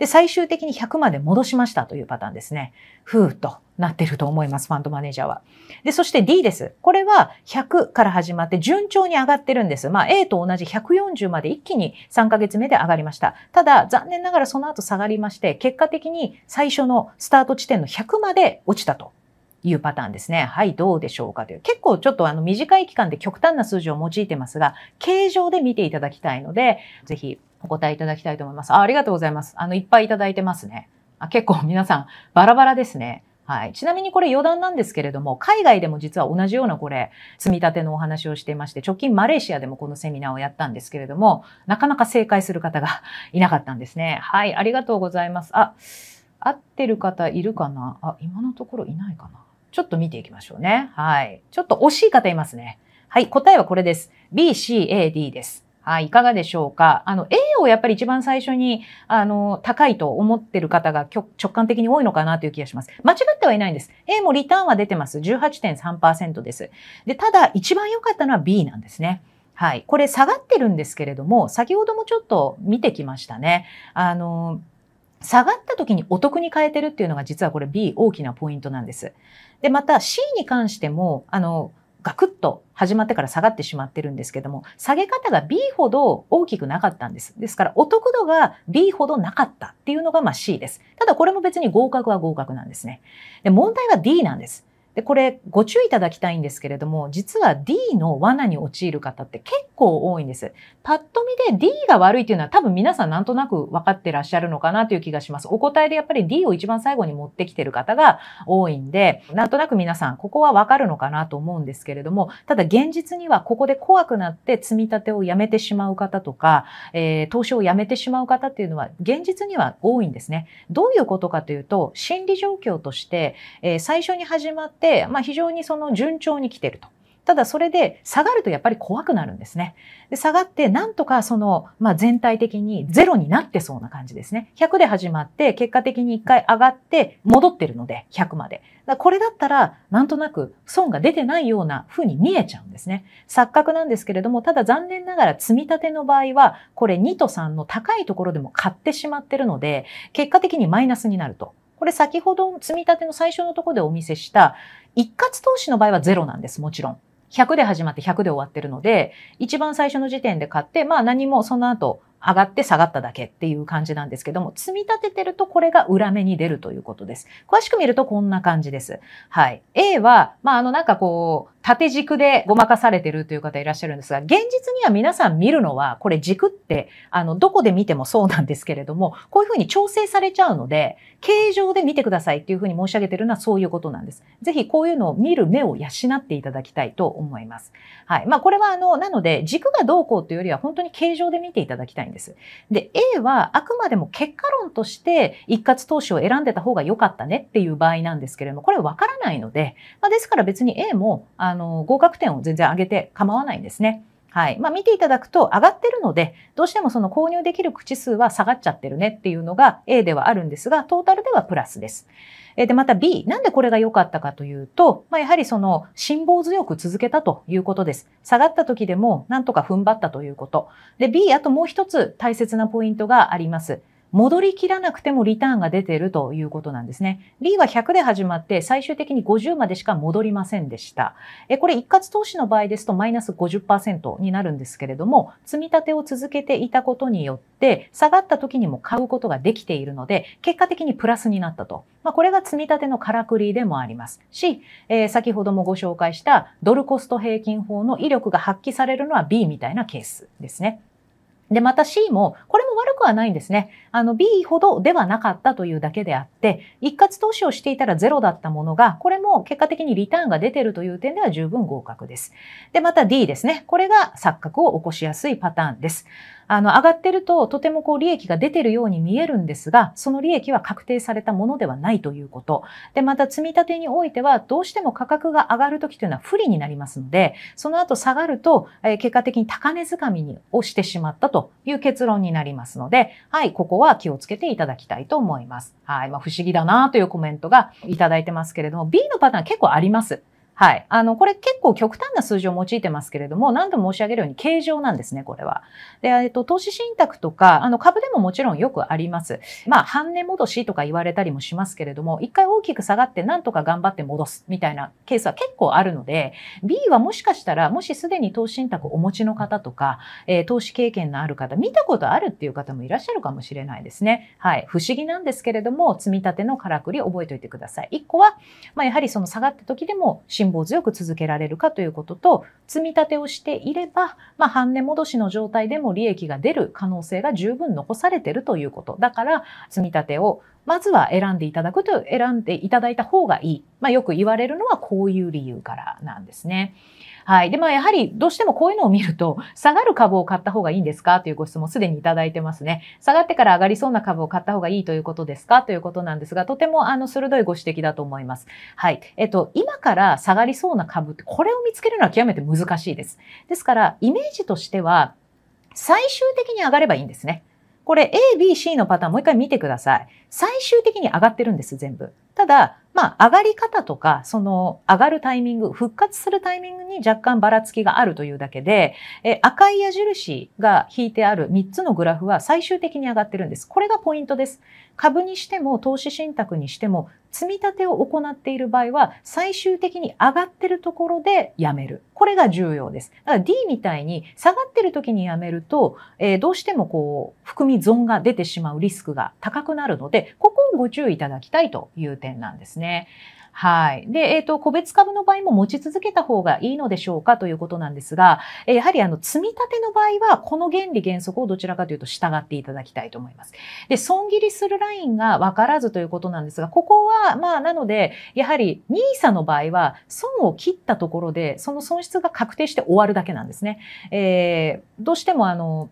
で、最終的に100まで戻しましたというパターンですね。ふーと。なってると思います、ファンドマネージャーは。で、そして D です。これは100から始まって順調に上がってるんです。まあ A と同じ140まで一気に3ヶ月目で上がりました。ただ、残念ながらその後下がりまして、結果的に最初のスタート地点の100まで落ちたと。いうパターンですね。はい、どうでしょうかという。結構ちょっとあの短い期間で極端な数字を用いてますが、形状で見ていただきたいので、ぜひお答えいただきたいと思います。あありがとうございます。あの、いっぱいいただいてますね。あ結構皆さんバラバラですね。はい。ちなみにこれ余談なんですけれども、海外でも実は同じようなこれ、積み立てのお話をしていまして、直近マレーシアでもこのセミナーをやったんですけれども、なかなか正解する方がいなかったんですね。はい。ありがとうございます。あ、合ってる方いるかなあ、今のところいないかなちょっと見ていきましょうね。はい。ちょっと惜しい方いますね。はい。答えはこれです。B, C, A, D です。はい、いかがでしょうか。あの、A をやっぱり一番最初に、あの、高いと思ってる方が直感的に多いのかなという気がします。間違ってはいないんです。A もリターンは出てます。18.3%です。で、ただ、一番良かったのは B なんですね。はい。これ下がってるんですけれども、先ほどもちょっと見てきましたね。あの、下がった時にお得に変えてるっていうのが実はこれ B 大きなポイントなんです。で、また C に関しても、あの、ガクッと始まってから下がってしまってるんですけども、下げ方が B ほど大きくなかったんです。ですから、お得度が B ほどなかったっていうのがま C です。ただこれも別に合格は合格なんですね。で、問題は D なんです。で、これご注意いただきたいんですけれども、実は D の罠に陥る方って結構多いんです。パッと見で D が悪いっていうのは多分皆さんなんとなく分かってらっしゃるのかなという気がします。お答えでやっぱり D を一番最後に持ってきてる方が多いんで、なんとなく皆さんここは分かるのかなと思うんですけれども、ただ現実にはここで怖くなって積み立てをやめてしまう方とか、えー、投資をやめてしまう方っていうのは現実には多いんですね。どういうことかというと、心理状況として、えー、最初に始まった、まあ、非常にその順調に来てると。ただそれで下がるとやっぱり怖くなるんですね。で下がってなんとかその、まあ、全体的にゼロになってそうな感じですね。100で始まって結果的に1回上がって戻ってるので100まで。だこれだったらなんとなく損が出てないような風に見えちゃうんですね。錯覚なんですけれどもただ残念ながら積み立ての場合はこれ2と3の高いところでも買ってしまってるので結果的にマイナスになると。これ先ほど積み立ての最初のところでお見せした一括投資の場合はゼロなんです、もちろん。100で始まって100で終わってるので、一番最初の時点で買って、まあ何もその後上がって下がっただけっていう感じなんですけども、積み立ててるとこれが裏目に出るということです。詳しく見るとこんな感じです。はい。A は、まああのなんかこう、縦軸でごまかされてるという方いらっしゃるんですが、現実には皆さん見るのは、これ軸って、あの、どこで見てもそうなんですけれども、こういうふうに調整されちゃうので、形状で見てくださいっていうふうに申し上げてるのはそういうことなんです。ぜひこういうのを見る目を養っていただきたいと思います。はい。まあ、これはあの、なので、軸がどうこうというよりは本当に形状で見ていただきたいんです。で、A はあくまでも結果論として一括投資を選んでた方が良かったねっていう場合なんですけれども、これわからないので、まあ、ですから別に A も、ああの、合格点を全然上げて構わないんですね。はい。まあ、見ていただくと上がってるので、どうしてもその購入できる口数は下がっちゃってるねっていうのが A ではあるんですが、トータルではプラスです。で、また B、なんでこれが良かったかというと、まあ、やはりその辛抱強く続けたということです。下がった時でもなんとか踏ん張ったということ。で、B、あともう一つ大切なポイントがあります。戻りきらなくてもリターンが出ているということなんですね。B は100で始まって最終的に50までしか戻りませんでした。えこれ一括投資の場合ですとマイナス50%になるんですけれども、積み立てを続けていたことによって下がった時にも買うことができているので、結果的にプラスになったと。まあ、これが積み立てのからくりでもありますし、えー、先ほどもご紹介したドルコスト平均法の威力が発揮されるのは B みたいなケースですね。で、また C も、これも悪くはないんですね。あの B ほどではなかったというだけであって、一括投資をしていたらゼロだったものが、これも結果的にリターンが出てるという点では十分合格です。で、また D ですね。これが錯覚を起こしやすいパターンです。あの、上がってるととてもこう利益が出てるように見えるんですが、その利益は確定されたものではないということ。で、また積み立てにおいては、どうしても価格が上がるときというのは不利になりますので、その後下がると、えー、結果的に高値掴みに、をしてしまったという結論になりますので、はい、ここは気をつけていただきたいと思います。はい、まあ、不思議だなというコメントがいただいてますけれども、B のパターン結構あります。はい。あの、これ結構極端な数字を用いてますけれども、何度も申し上げるように形状なんですね、これは。で、えっと、投資信託とか、あの、株でももちろんよくあります。まあ、半値戻しとか言われたりもしますけれども、一回大きく下がって何とか頑張って戻すみたいなケースは結構あるので、B はもしかしたら、もしすでに投資信託をお持ちの方とか、えー、投資経験のある方、見たことあるっていう方もいらっしゃるかもしれないですね。はい。不思議なんですけれども、積み立てのからくり覚えておいてください。1個は、まあ、やはりその下がった時でも辛抱強く続けられるかということと積み立てをしていれば、まあ、半値戻しの状態でも利益が出る可能性が十分残されてるということだから積み立てをまずは選んでいただくと選んでいただいた方がいい、まあ、よく言われるのはこういう理由からなんですね。はい。で、まあ、やはりどうしてもこういうのを見ると、下がる株を買った方がいいんですかというご質問すでにいただいてますね。下がってから上がりそうな株を買った方がいいということですかということなんですが、とてもあの鋭いご指摘だと思います。はい。えっと、今から下がりそうな株って、これを見つけるのは極めて難しいです。ですから、イメージとしては、最終的に上がればいいんですね。これ A、B、C のパターンもう一回見てください。最終的に上がってるんです、全部。ただ、まあ、上がり方とか、その上がるタイミング、復活するタイミングに若干ばらつきがあるというだけで、え赤い矢印が引いてある3つのグラフは最終的に上がってるんです。これがポイントです。株にしても、投資信託にしても、積み立てを行っている場合は最終的に上がってるところでやめる。これが重要です。だから D みたいに下がってる時にやめると、えー、どうしてもこう含み損が出てしまうリスクが高くなるので、ここをご注意いただきたいという点なんですね。はい。で、えっ、ー、と、個別株の場合も持ち続けた方がいいのでしょうかということなんですが、えやはりあの、積み立ての場合は、この原理原則をどちらかというと従っていただきたいと思います。で、損切りするラインがわからずということなんですが、ここは、まあ、なので、やはり NISA の場合は、損を切ったところで、その損失が確定して終わるだけなんですね。えー、どうしてもあの、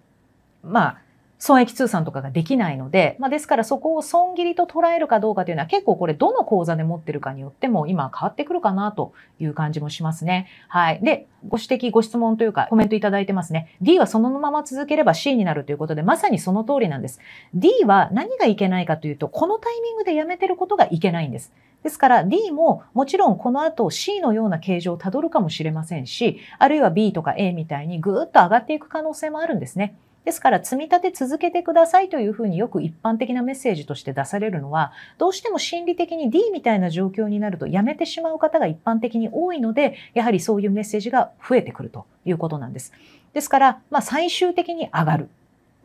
まあ、損益通算とかができないので、まあ、ですからそこを損切りと捉えるかどうかというのは結構これどの口座で持ってるかによっても今変わってくるかなという感じもしますね。はい。で、ご指摘、ご質問というかコメントいただいてますね。D はそのまま続ければ C になるということで、まさにその通りなんです。D は何がいけないかというと、このタイミングでやめてることがいけないんです。ですから D ももちろんこの後 C のような形状をたどるかもしれませんし、あるいは B とか A みたいにぐーっと上がっていく可能性もあるんですね。ですから積み立て続けてくださいというふうによく一般的なメッセージとして出されるのはどうしても心理的に D みたいな状況になるとやめてしまう方が一般的に多いのでやはりそういうメッセージが増えてくるということなんです。ですから、まあ、最終的に上がる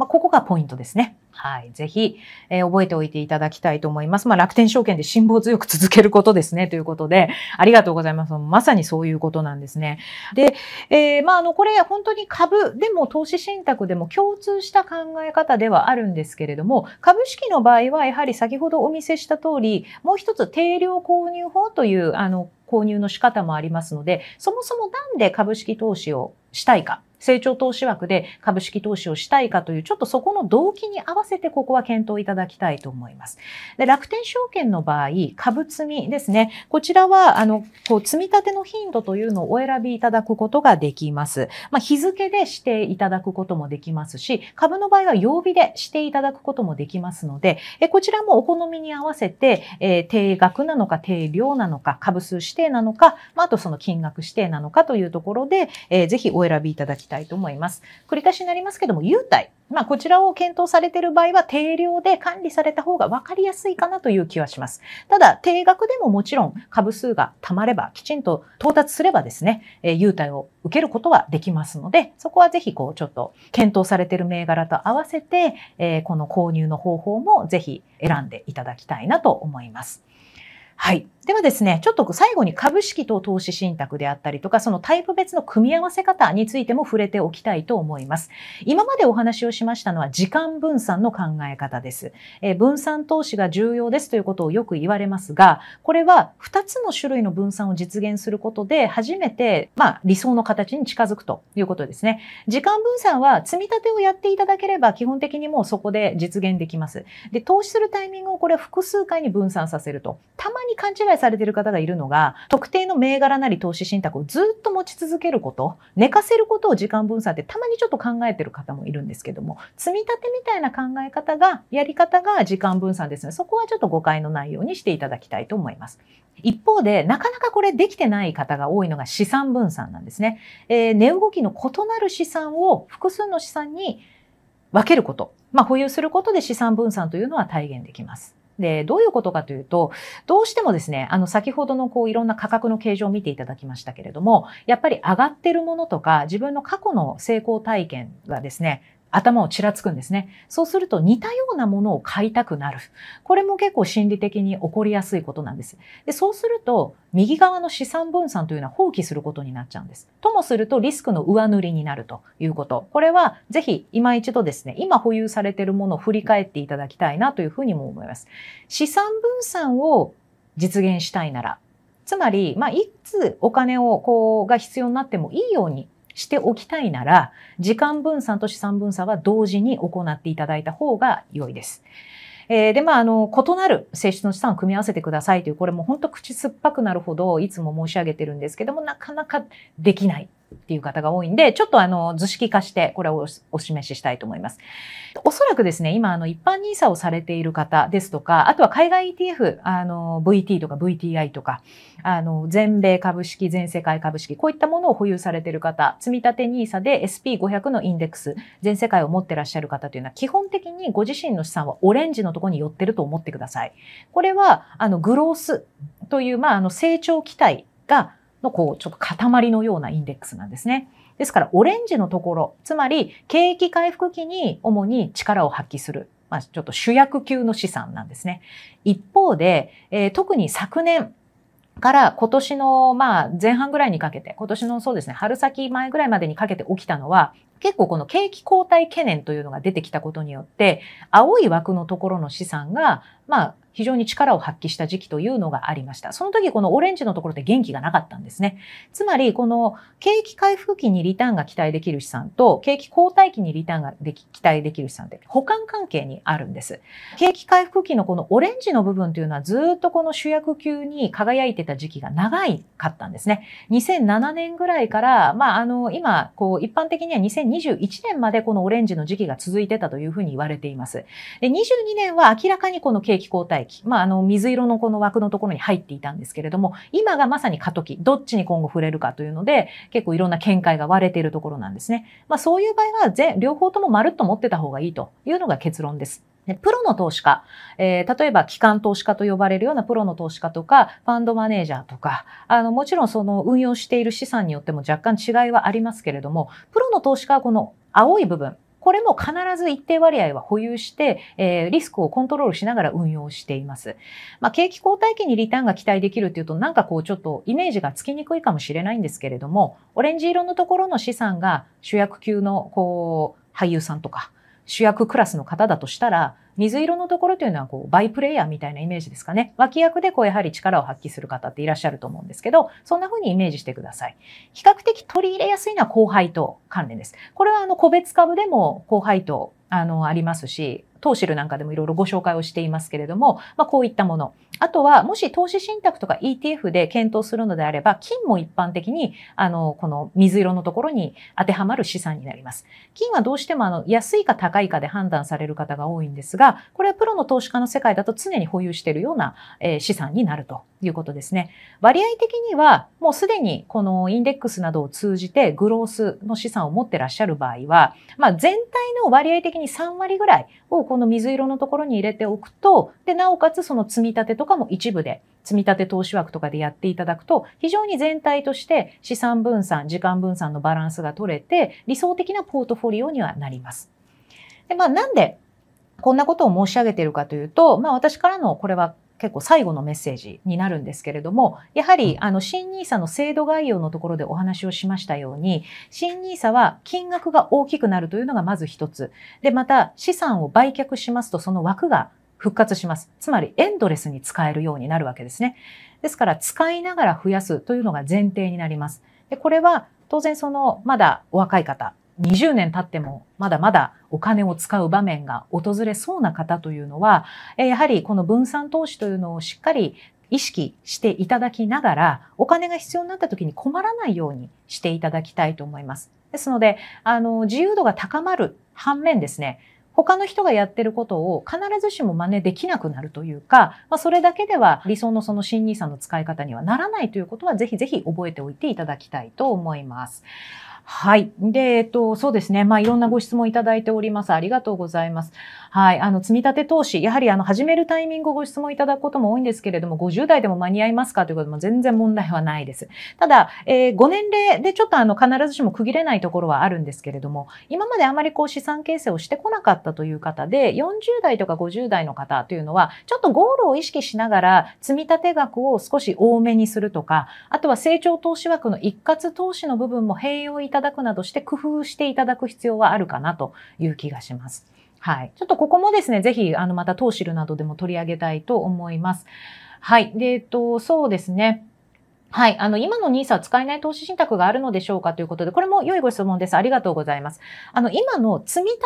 まあ、ここがポイントですね。はい。ぜひ、えー、覚えておいていただきたいと思います。まあ、楽天証券で辛抱強く続けることですね。ということで、ありがとうございます。まさにそういうことなんですね。で、えー、まあ、あの、これ、本当に株でも投資信託でも共通した考え方ではあるんですけれども、株式の場合は、やはり先ほどお見せした通り、もう一つ定量購入法という、あの、購入の仕方もありますので、そもそもなんで株式投資をしたいか成長投資枠で株式投資をしたいかという、ちょっとそこの動機に合わせてここは検討いただきたいと思います。で楽天証券の場合、株積みですね。こちらは、あの、こう、積み立ての頻度というのをお選びいただくことができます。まあ、日付でしていただくこともできますし、株の場合は曜日でしていただくこともできますので、えこちらもお好みに合わせて、えー、定額なのか定量なのか、株数指定なのか、まあ、あとその金額指定なのかというところで、えー、ぜひお選びいただきたいたいと思います。繰り返しになりますけども、優待。まあ、こちらを検討されている場合は、定量で管理された方が分かりやすいかなという気はします。ただ、定額でももちろん株数が貯まれば、きちんと到達すればですね、えー、優待を受けることはできますので、そこはぜひ、こう、ちょっと検討されている銘柄と合わせて、えー、この購入の方法もぜひ選んでいただきたいなと思います。はい。ではですね、ちょっと最後に株式と投資信託であったりとか、そのタイプ別の組み合わせ方についても触れておきたいと思います。今までお話をしましたのは時間分散の考え方です。え分散投資が重要ですということをよく言われますが、これは2つの種類の分散を実現することで、初めて、まあ、理想の形に近づくということですね。時間分散は積み立てをやっていただければ、基本的にもうそこで実現できます。で、投資するタイミングをこれ複数回に分散させると。たまにに勘違いされている方がいるのが、特定の銘柄なり投資信託をずっと持ち続けること、寝かせることを時間分散ってたまにちょっと考えてる方もいるんですけども、積み立てみたいな考え方が、やり方が時間分散ですね。そこはちょっと誤解のないようにしていただきたいと思います。一方で、なかなかこれできてない方が多いのが資産分散なんですね。えー、値動きの異なる資産を複数の資産に分けること、まあ、保有することで資産分散というのは体現できます。で、どういうことかというと、どうしてもですね、あの、先ほどのこう、いろんな価格の形状を見ていただきましたけれども、やっぱり上がってるものとか、自分の過去の成功体験がですね、頭をちらつくんですね。そうすると似たようなものを買いたくなる。これも結構心理的に起こりやすいことなんです。でそうすると、右側の資産分散というのは放棄することになっちゃうんです。ともするとリスクの上塗りになるということ。これはぜひ今一度ですね、今保有されているものを振り返っていただきたいなというふうにも思います。資産分散を実現したいなら、つまり、まあ、いつお金を、こう、が必要になってもいいようにしておきたいなら、時間分散と資産分散は同時に行っていただいた方が良いです。えー、で、まあ、あの、異なる性質の資産を組み合わせてくださいという、これも本当口酸っぱくなるほどいつも申し上げてるんですけども、なかなかできないっていう方が多いんで、ちょっとあの図式化してこれをお示ししたいと思います。おそらくですね、今あの一般 NISA をされている方ですとか、あとは海外 ETF、あの VT とか VTI とか、あの全米株式、全世界株式、こういったものを保有されている方、積立 NISA で SP500 のインデックス、全世界を持ってらっしゃる方というのは、基本的にご自身の資産はオレンジのところに寄ってると思ってください。これは、あの、グロースという、まあ、あの、成長期待がのこうちょっと塊のようなインデックスなんですね。ですからオレンジのところ、つまり景気回復期に主に力を発揮する、まあ、ちょっと主役級の資産なんですね。一方で、えー、特に昨年、から今年のまあ前半ぐらいにかけて、今年のそうですね、春先前ぐらいまでにかけて起きたのは、結構この景気後退懸念というのが出てきたことによって、青い枠のところの資産が、まあ非常に力を発揮した時期というのがありました。その時このオレンジのところで元気がなかったんですね。つまりこの景気回復期にリターンが期待できる資産と景気後退期にリターンができ期待できる資産って保管関係にあるんです。景気回復期のこのオレンジの部分というのはずっとこの主役級に輝いてた時期が長いかったんですね。2007年ぐらいから、まああの今こう一般的には2021年までこのオレンジの時期が続いてたというふうに言われています。で22年は明らかにこの景気後退まあ、あの水色のこの枠のところに入っていたんですけれども今がまさに過渡期どっちに今後触れるかというので結構いろんな見解が割れているところなんですね、まあ、そういう場合は全両方ともまるっと持ってた方がいいというのが結論です。でプロの投資家、えー、例えば機関投資家と呼ばれるようなプロの投資家とか、ファンドマネージャーとか、あの、もちろんその運用している資産によっても若干違いはありますけれども、プロの投資家はこの青い部分、これも必ず一定割合は保有して、えー、リスクをコントロールしながら運用しています。まあ、景気後退期にリターンが期待できるっていうと、なんかこうちょっとイメージがつきにくいかもしれないんですけれども、オレンジ色のところの資産が主役級のこう俳優さんとか、主役クラスの方だとしたら、水色のところというのはこうバイプレイヤーみたいなイメージですかね。脇役でこうやはり力を発揮する方っていらっしゃると思うんですけど、そんな風にイメージしてください。比較的取り入れやすいのは後輩と関連です。これはあの個別株でも後輩とあの、ありますし、投資ルなんかでもいろいろご紹介をしていますけれども、まあ、こういったもの。あとは、もし投資信託とか ETF で検討するのであれば、金も一般的に、あの、この水色のところに当てはまる資産になります。金はどうしても、あの、安いか高いかで判断される方が多いんですが、これはプロの投資家の世界だと常に保有しているような、え資産になるということですね。割合的には、もうすでにこのインデックスなどを通じてグロースの資産を持ってらっしゃる場合は、まあ、全体の割合的にに3割ぐらいをこの水色のところに入れておくとでなおかつその積み立てとかも一部で積み立て投資枠とかでやっていただくと非常に全体として資産分散時間分散のバランスが取れて理想的なポートフォリオにはなります。でまあ、なんでこんなことを申し上げているかというと、まあ、私からのこれは結構最後のメッセージになるんですけれども、やはりあの新 nisa の制度概要のところでお話をしましたように、新 nisa は金額が大きくなるというのがまず一つ。で、また資産を売却しますとその枠が復活します。つまりエンドレスに使えるようになるわけですね。ですから使いながら増やすというのが前提になります。でこれは当然そのまだお若い方20年経ってもまだまだお金を使う場面が訪れそうな方というのは、やはりこの分散投資というのをしっかり意識していただきながら、お金が必要になった時に困らないようにしていただきたいと思います。ですので、あの、自由度が高まる反面ですね、他の人がやってることを必ずしも真似できなくなるというか、まあ、それだけでは理想のその新 n i s の使い方にはならないということは、ぜひぜひ覚えておいていただきたいと思います。はい。で、えっと、そうですね。まあ、いろんなご質問いただいております。ありがとうございます。はい。あの、積立投資、やはり、あの、始めるタイミングをご質問いただくことも多いんですけれども、50代でも間に合いますかということも全然問題はないです。ただ、えー、ご年齢でちょっと、あの、必ずしも区切れないところはあるんですけれども、今まであまりこう、資産形成をしてこなかったという方で、40代とか50代の方というのは、ちょっとゴールを意識しながら、積立額を少し多めにするとか、あとは成長投資枠の一括投資の部分も併用いただくなどして工夫していただく必要はあるかなという気がします。はい。ちょっとここもですね、ぜひ、あの、また、トーシルなどでも取り上げたいと思います。はい。で、えっと、そうですね。はい。あの、今の NISA 使えない投資信託があるのでしょうかということで、これも良いご質問です。ありがとうございます。あの、今の積立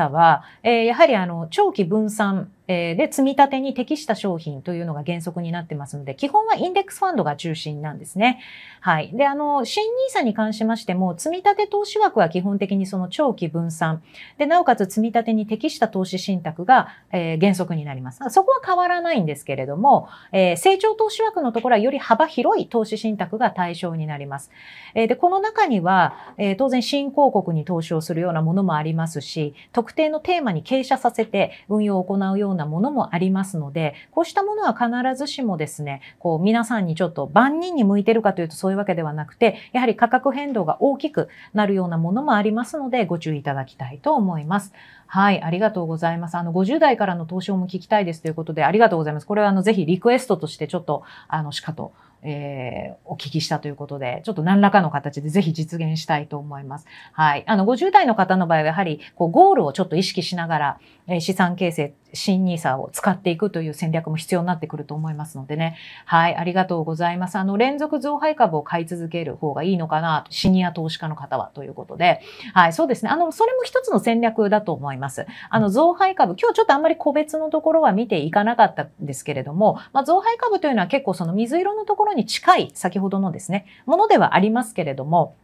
NISA は、えー、やはりあの、長期分散えー、で、積み立てに適した商品というのが原則になってますので、基本はインデックスファンドが中心なんですね。はい。で、あの、新 nisa に関しましても、積み立て投資枠は基本的にその長期分散。で、なおかつ積み立てに適した投資信託が、えー、原則になります。そこは変わらないんですけれども、えー、成長投資枠のところはより幅広い投資信託が対象になります。えー、で、この中には、えー、当然新興国に投資をするようなものもありますし、特定のテーマに傾斜させて運用を行うようななものもありますので、こうしたものは必ずしもですね、こう皆さんにちょっと万人に向いてるかというとそういうわけではなくて、やはり価格変動が大きくなるようなものもありますので、ご注意いただきたいと思います。はい、ありがとうございます。あの、50代からの投資をも聞きたいですということで、ありがとうございます。これはあの、ぜひリクエストとしてちょっと、あの、しかとえー、お聞きしたということで、ちょっと何らかの形でぜひ実現したいと思います。はい。あの、50代の方の場合はやはり、こう、ゴールをちょっと意識しながら、えー、資産形成、新 nisa を使っていくという戦略も必要になってくると思いますのでね。はい。ありがとうございます。あの、連続増配株を買い続ける方がいいのかな、シニア投資家の方はということで、はい。そうですね。あの、それも一つの戦略だと思います。あの、増配株、今日ちょっとあんまり個別のところは見ていかなかったんですけれども、まあ、増配株というのは結構その水色のところろに近い先ほどのですね、ものではありますけれども、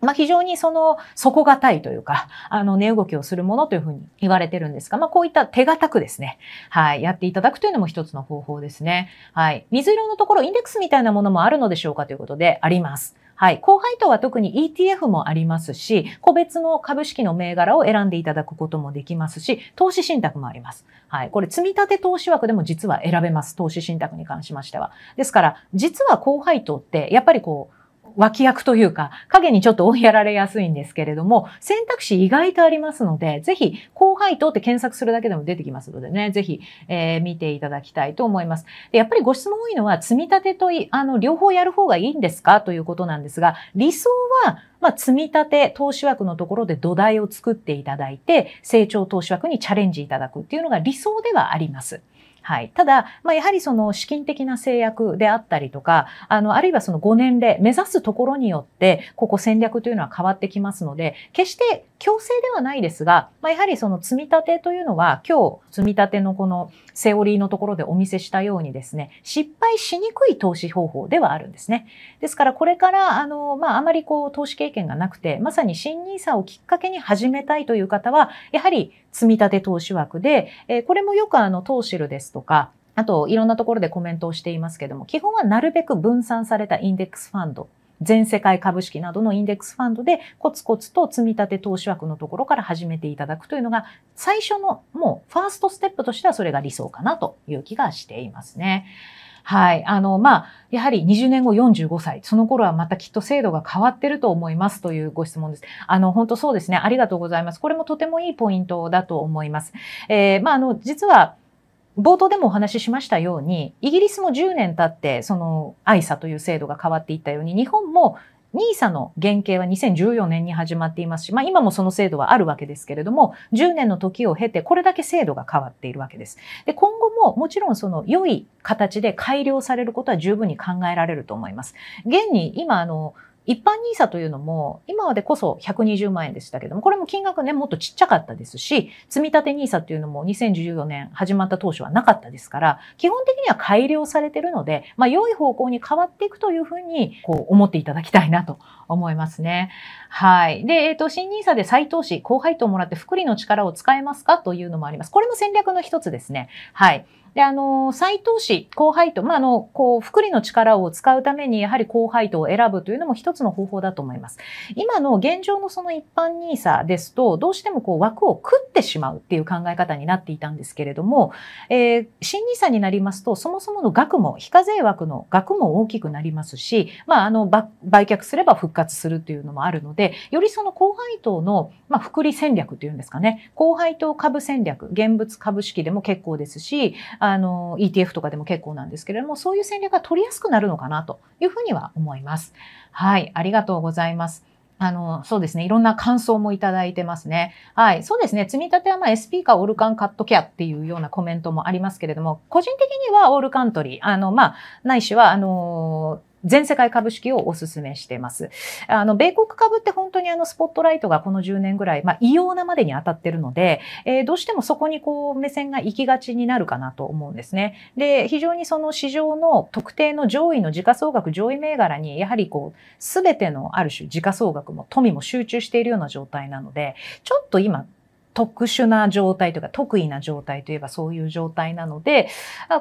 まあ、非常にその底堅いというか、あの、値動きをするものというふうに言われてるんですが、まあ、こういった手堅くですね、はい、やっていただくというのも一つの方法ですね。はい。水色のところ、インデックスみたいなものもあるのでしょうかということで、あります。はい。高配当は特に ETF もありますし、個別の株式の銘柄を選んでいただくこともできますし、投資信託もあります。はい。これ、積立投資枠でも実は選べます。投資信託に関しましては。ですから、実は高配当って、やっぱりこう、脇役というか、影にちょっと追いやられやすいんですけれども、選択肢意外とありますので、ぜひ、高配当って検索するだけでも出てきますのでね、ぜひ、えー、見ていただきたいと思います。でやっぱりご質問多いのは、積み立てとい、あの、両方やる方がいいんですかということなんですが、理想は、まあ、積み立て投資枠のところで土台を作っていただいて、成長投資枠にチャレンジいただくっていうのが理想ではあります。はい。ただ、まあ、やはりその資金的な制約であったりとか、あの、あるいはその5年で目指すところによって、ここ戦略というのは変わってきますので、決して強制ではないですが、まあ、やはりその積み立てというのは、今日積み立てのこのセオリーのところでお見せしたようにですね、失敗しにくい投資方法ではあるんですね。ですからこれから、あの、まあ、あまりこう投資経験がなくて、まさに新 nisa をきっかけに始めたいという方は、やはり積み立て投資枠で、えー、これもよくあの、投資ルですとか、あと、いろんなところでコメントをしていますけども、基本はなるべく分散されたインデックスファンド全世界株式などのインデックスファンドでコツコツと積み立て投資枠のところから始めていただくというのが最初のもうファーストステップとしてはそれが理想かなという気がしていますね。はい。あの、まあ、やはり20年後45歳、その頃はまたきっと制度が変わってると思いますというご質問です。あの、本当そうですね。ありがとうございます。これもとてもいいポイントだと思います。えー、まあ、あの、実は、冒頭でもお話ししましたように、イギリスも10年経って、その ISA という制度が変わっていったように、日本も NISA の原型は2014年に始まっていますし、まあ今もその制度はあるわけですけれども、10年の時を経てこれだけ制度が変わっているわけです。で、今後ももちろんその良い形で改良されることは十分に考えられると思います。現に今あの、一般 NISA というのも、今までこそ120万円でしたけども、これも金額ね、もっとちっちゃかったですし、積立 NISA というのも2014年始まった当初はなかったですから、基本的には改良されてるので、まあ、良い方向に変わっていくというふうに、こう、思っていただきたいなと思いますね。はい。で、えっ、ー、と、新 NISA で再投資、高配当もらって福利の力を使えますかというのもあります。これも戦略の一つですね。はい。で、あの、再投資、高配当、まあ、あの、こう、福利の力を使うために、やはり高配当を選ぶというのも一つの方法だと思います。今の現状のその一般 nisa ですと、どうしてもこう、枠を食ってしまうっていう考え方になっていたんですけれども、えー、新 nisa になりますと、そもそもの額も、非課税枠の額も大きくなりますし、まあ、あの、売却すれば復活するというのもあるので、よりその高配当の、まあ、福利戦略というんですかね、高配当株戦略、現物株式でも結構ですし、あの ETF とかでも結構なんですけれども、そういう戦略が取りやすくなるのかなというふうには思います。はい、ありがとうございます。あの、そうですね。いろんな感想もいただいてますね。はい。そうですね。積み立てはまあ SP かオールカンカットケアっていうようなコメントもありますけれども、個人的にはオールカントリー、あの、まあ、ないしは、あの、全世界株式をお勧めしています。あの、米国株って本当にあの、スポットライトがこの10年ぐらい、まあ、異様なまでに当たってるので、えー、どうしてもそこにこう、目線が行きがちになるかなと思うんですね。で、非常にその市場の特定の上位の時価総額上位銘柄に、やはりこう、すべてのある種時価総額も富も集中しているような状態なので、ちょっと今、特殊な状態というか、特異な状態といえばそういう状態なので、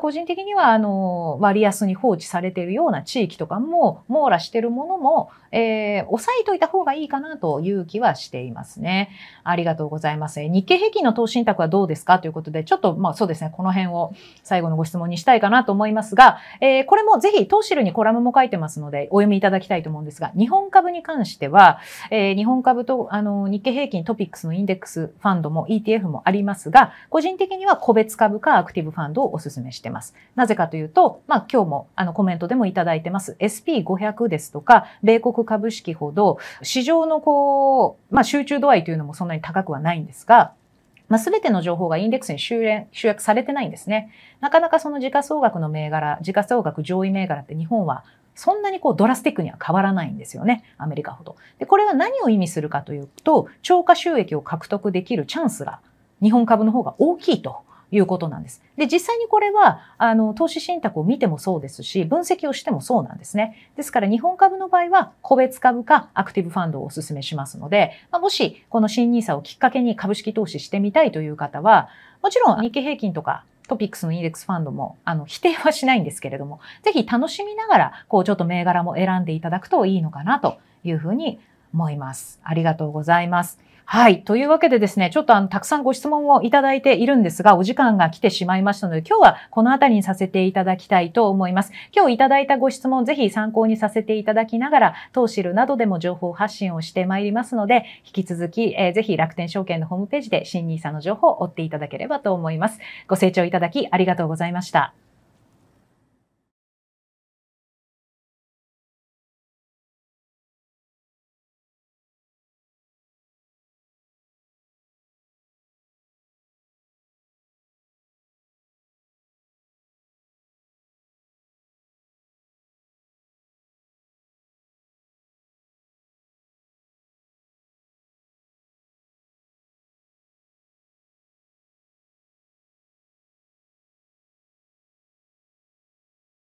個人的には、あの、割安に放置されているような地域とかも、網羅しているものも、えー、抑えといた方がいいかなという気はしていますね。ありがとうございます。日経平均の投資信託はどうですかということで、ちょっと、まあそうですね、この辺を最後のご質問にしたいかなと思いますが、えー、これもぜひ、投資ルにコラムも書いてますので、お読みいただきたいと思うんですが、日本株に関しては、えー、日本株と、あの、日経平均トピックスのインデックスファンドも ETF もありますが、個人的には個別株かアクティブファンドをお勧めしてます。なぜかというと、まあ今日もあのコメントでもいただいてます。SP500 ですとか、米国株式ほど、市場のこう、まあ、集中度合いというのもそんなに高くはないんですが、まあ、全ての情報がインデックスに集約されてないんですね。なかなかその時価総額の銘柄、時価総額上位銘柄って日本はそんなにこうドラスティックには変わらないんですよね。アメリカほど。で、これは何を意味するかというと、超過収益を獲得できるチャンスが日本株の方が大きいと。いうことなんです。で、実際にこれは、あの、投資信託を見てもそうですし、分析をしてもそうなんですね。ですから、日本株の場合は、個別株かアクティブファンドをお勧めしますので、まあ、もし、この新 nisa をきっかけに株式投資してみたいという方は、もちろん日経平均とかトピックスのインデックスファンドも、あの、否定はしないんですけれども、ぜひ楽しみながら、こう、ちょっと銘柄も選んでいただくといいのかなというふうに思います。ありがとうございます。はい。というわけでですね、ちょっとあの、たくさんご質問をいただいているんですが、お時間が来てしまいましたので、今日はこのあたりにさせていただきたいと思います。今日いただいたご質問、ぜひ参考にさせていただきながら、当シルなどでも情報発信をしてまいりますので、引き続き、えー、ぜひ楽天証券のホームページで新 nisa の情報を追っていただければと思います。ご清聴いただきありがとうございました。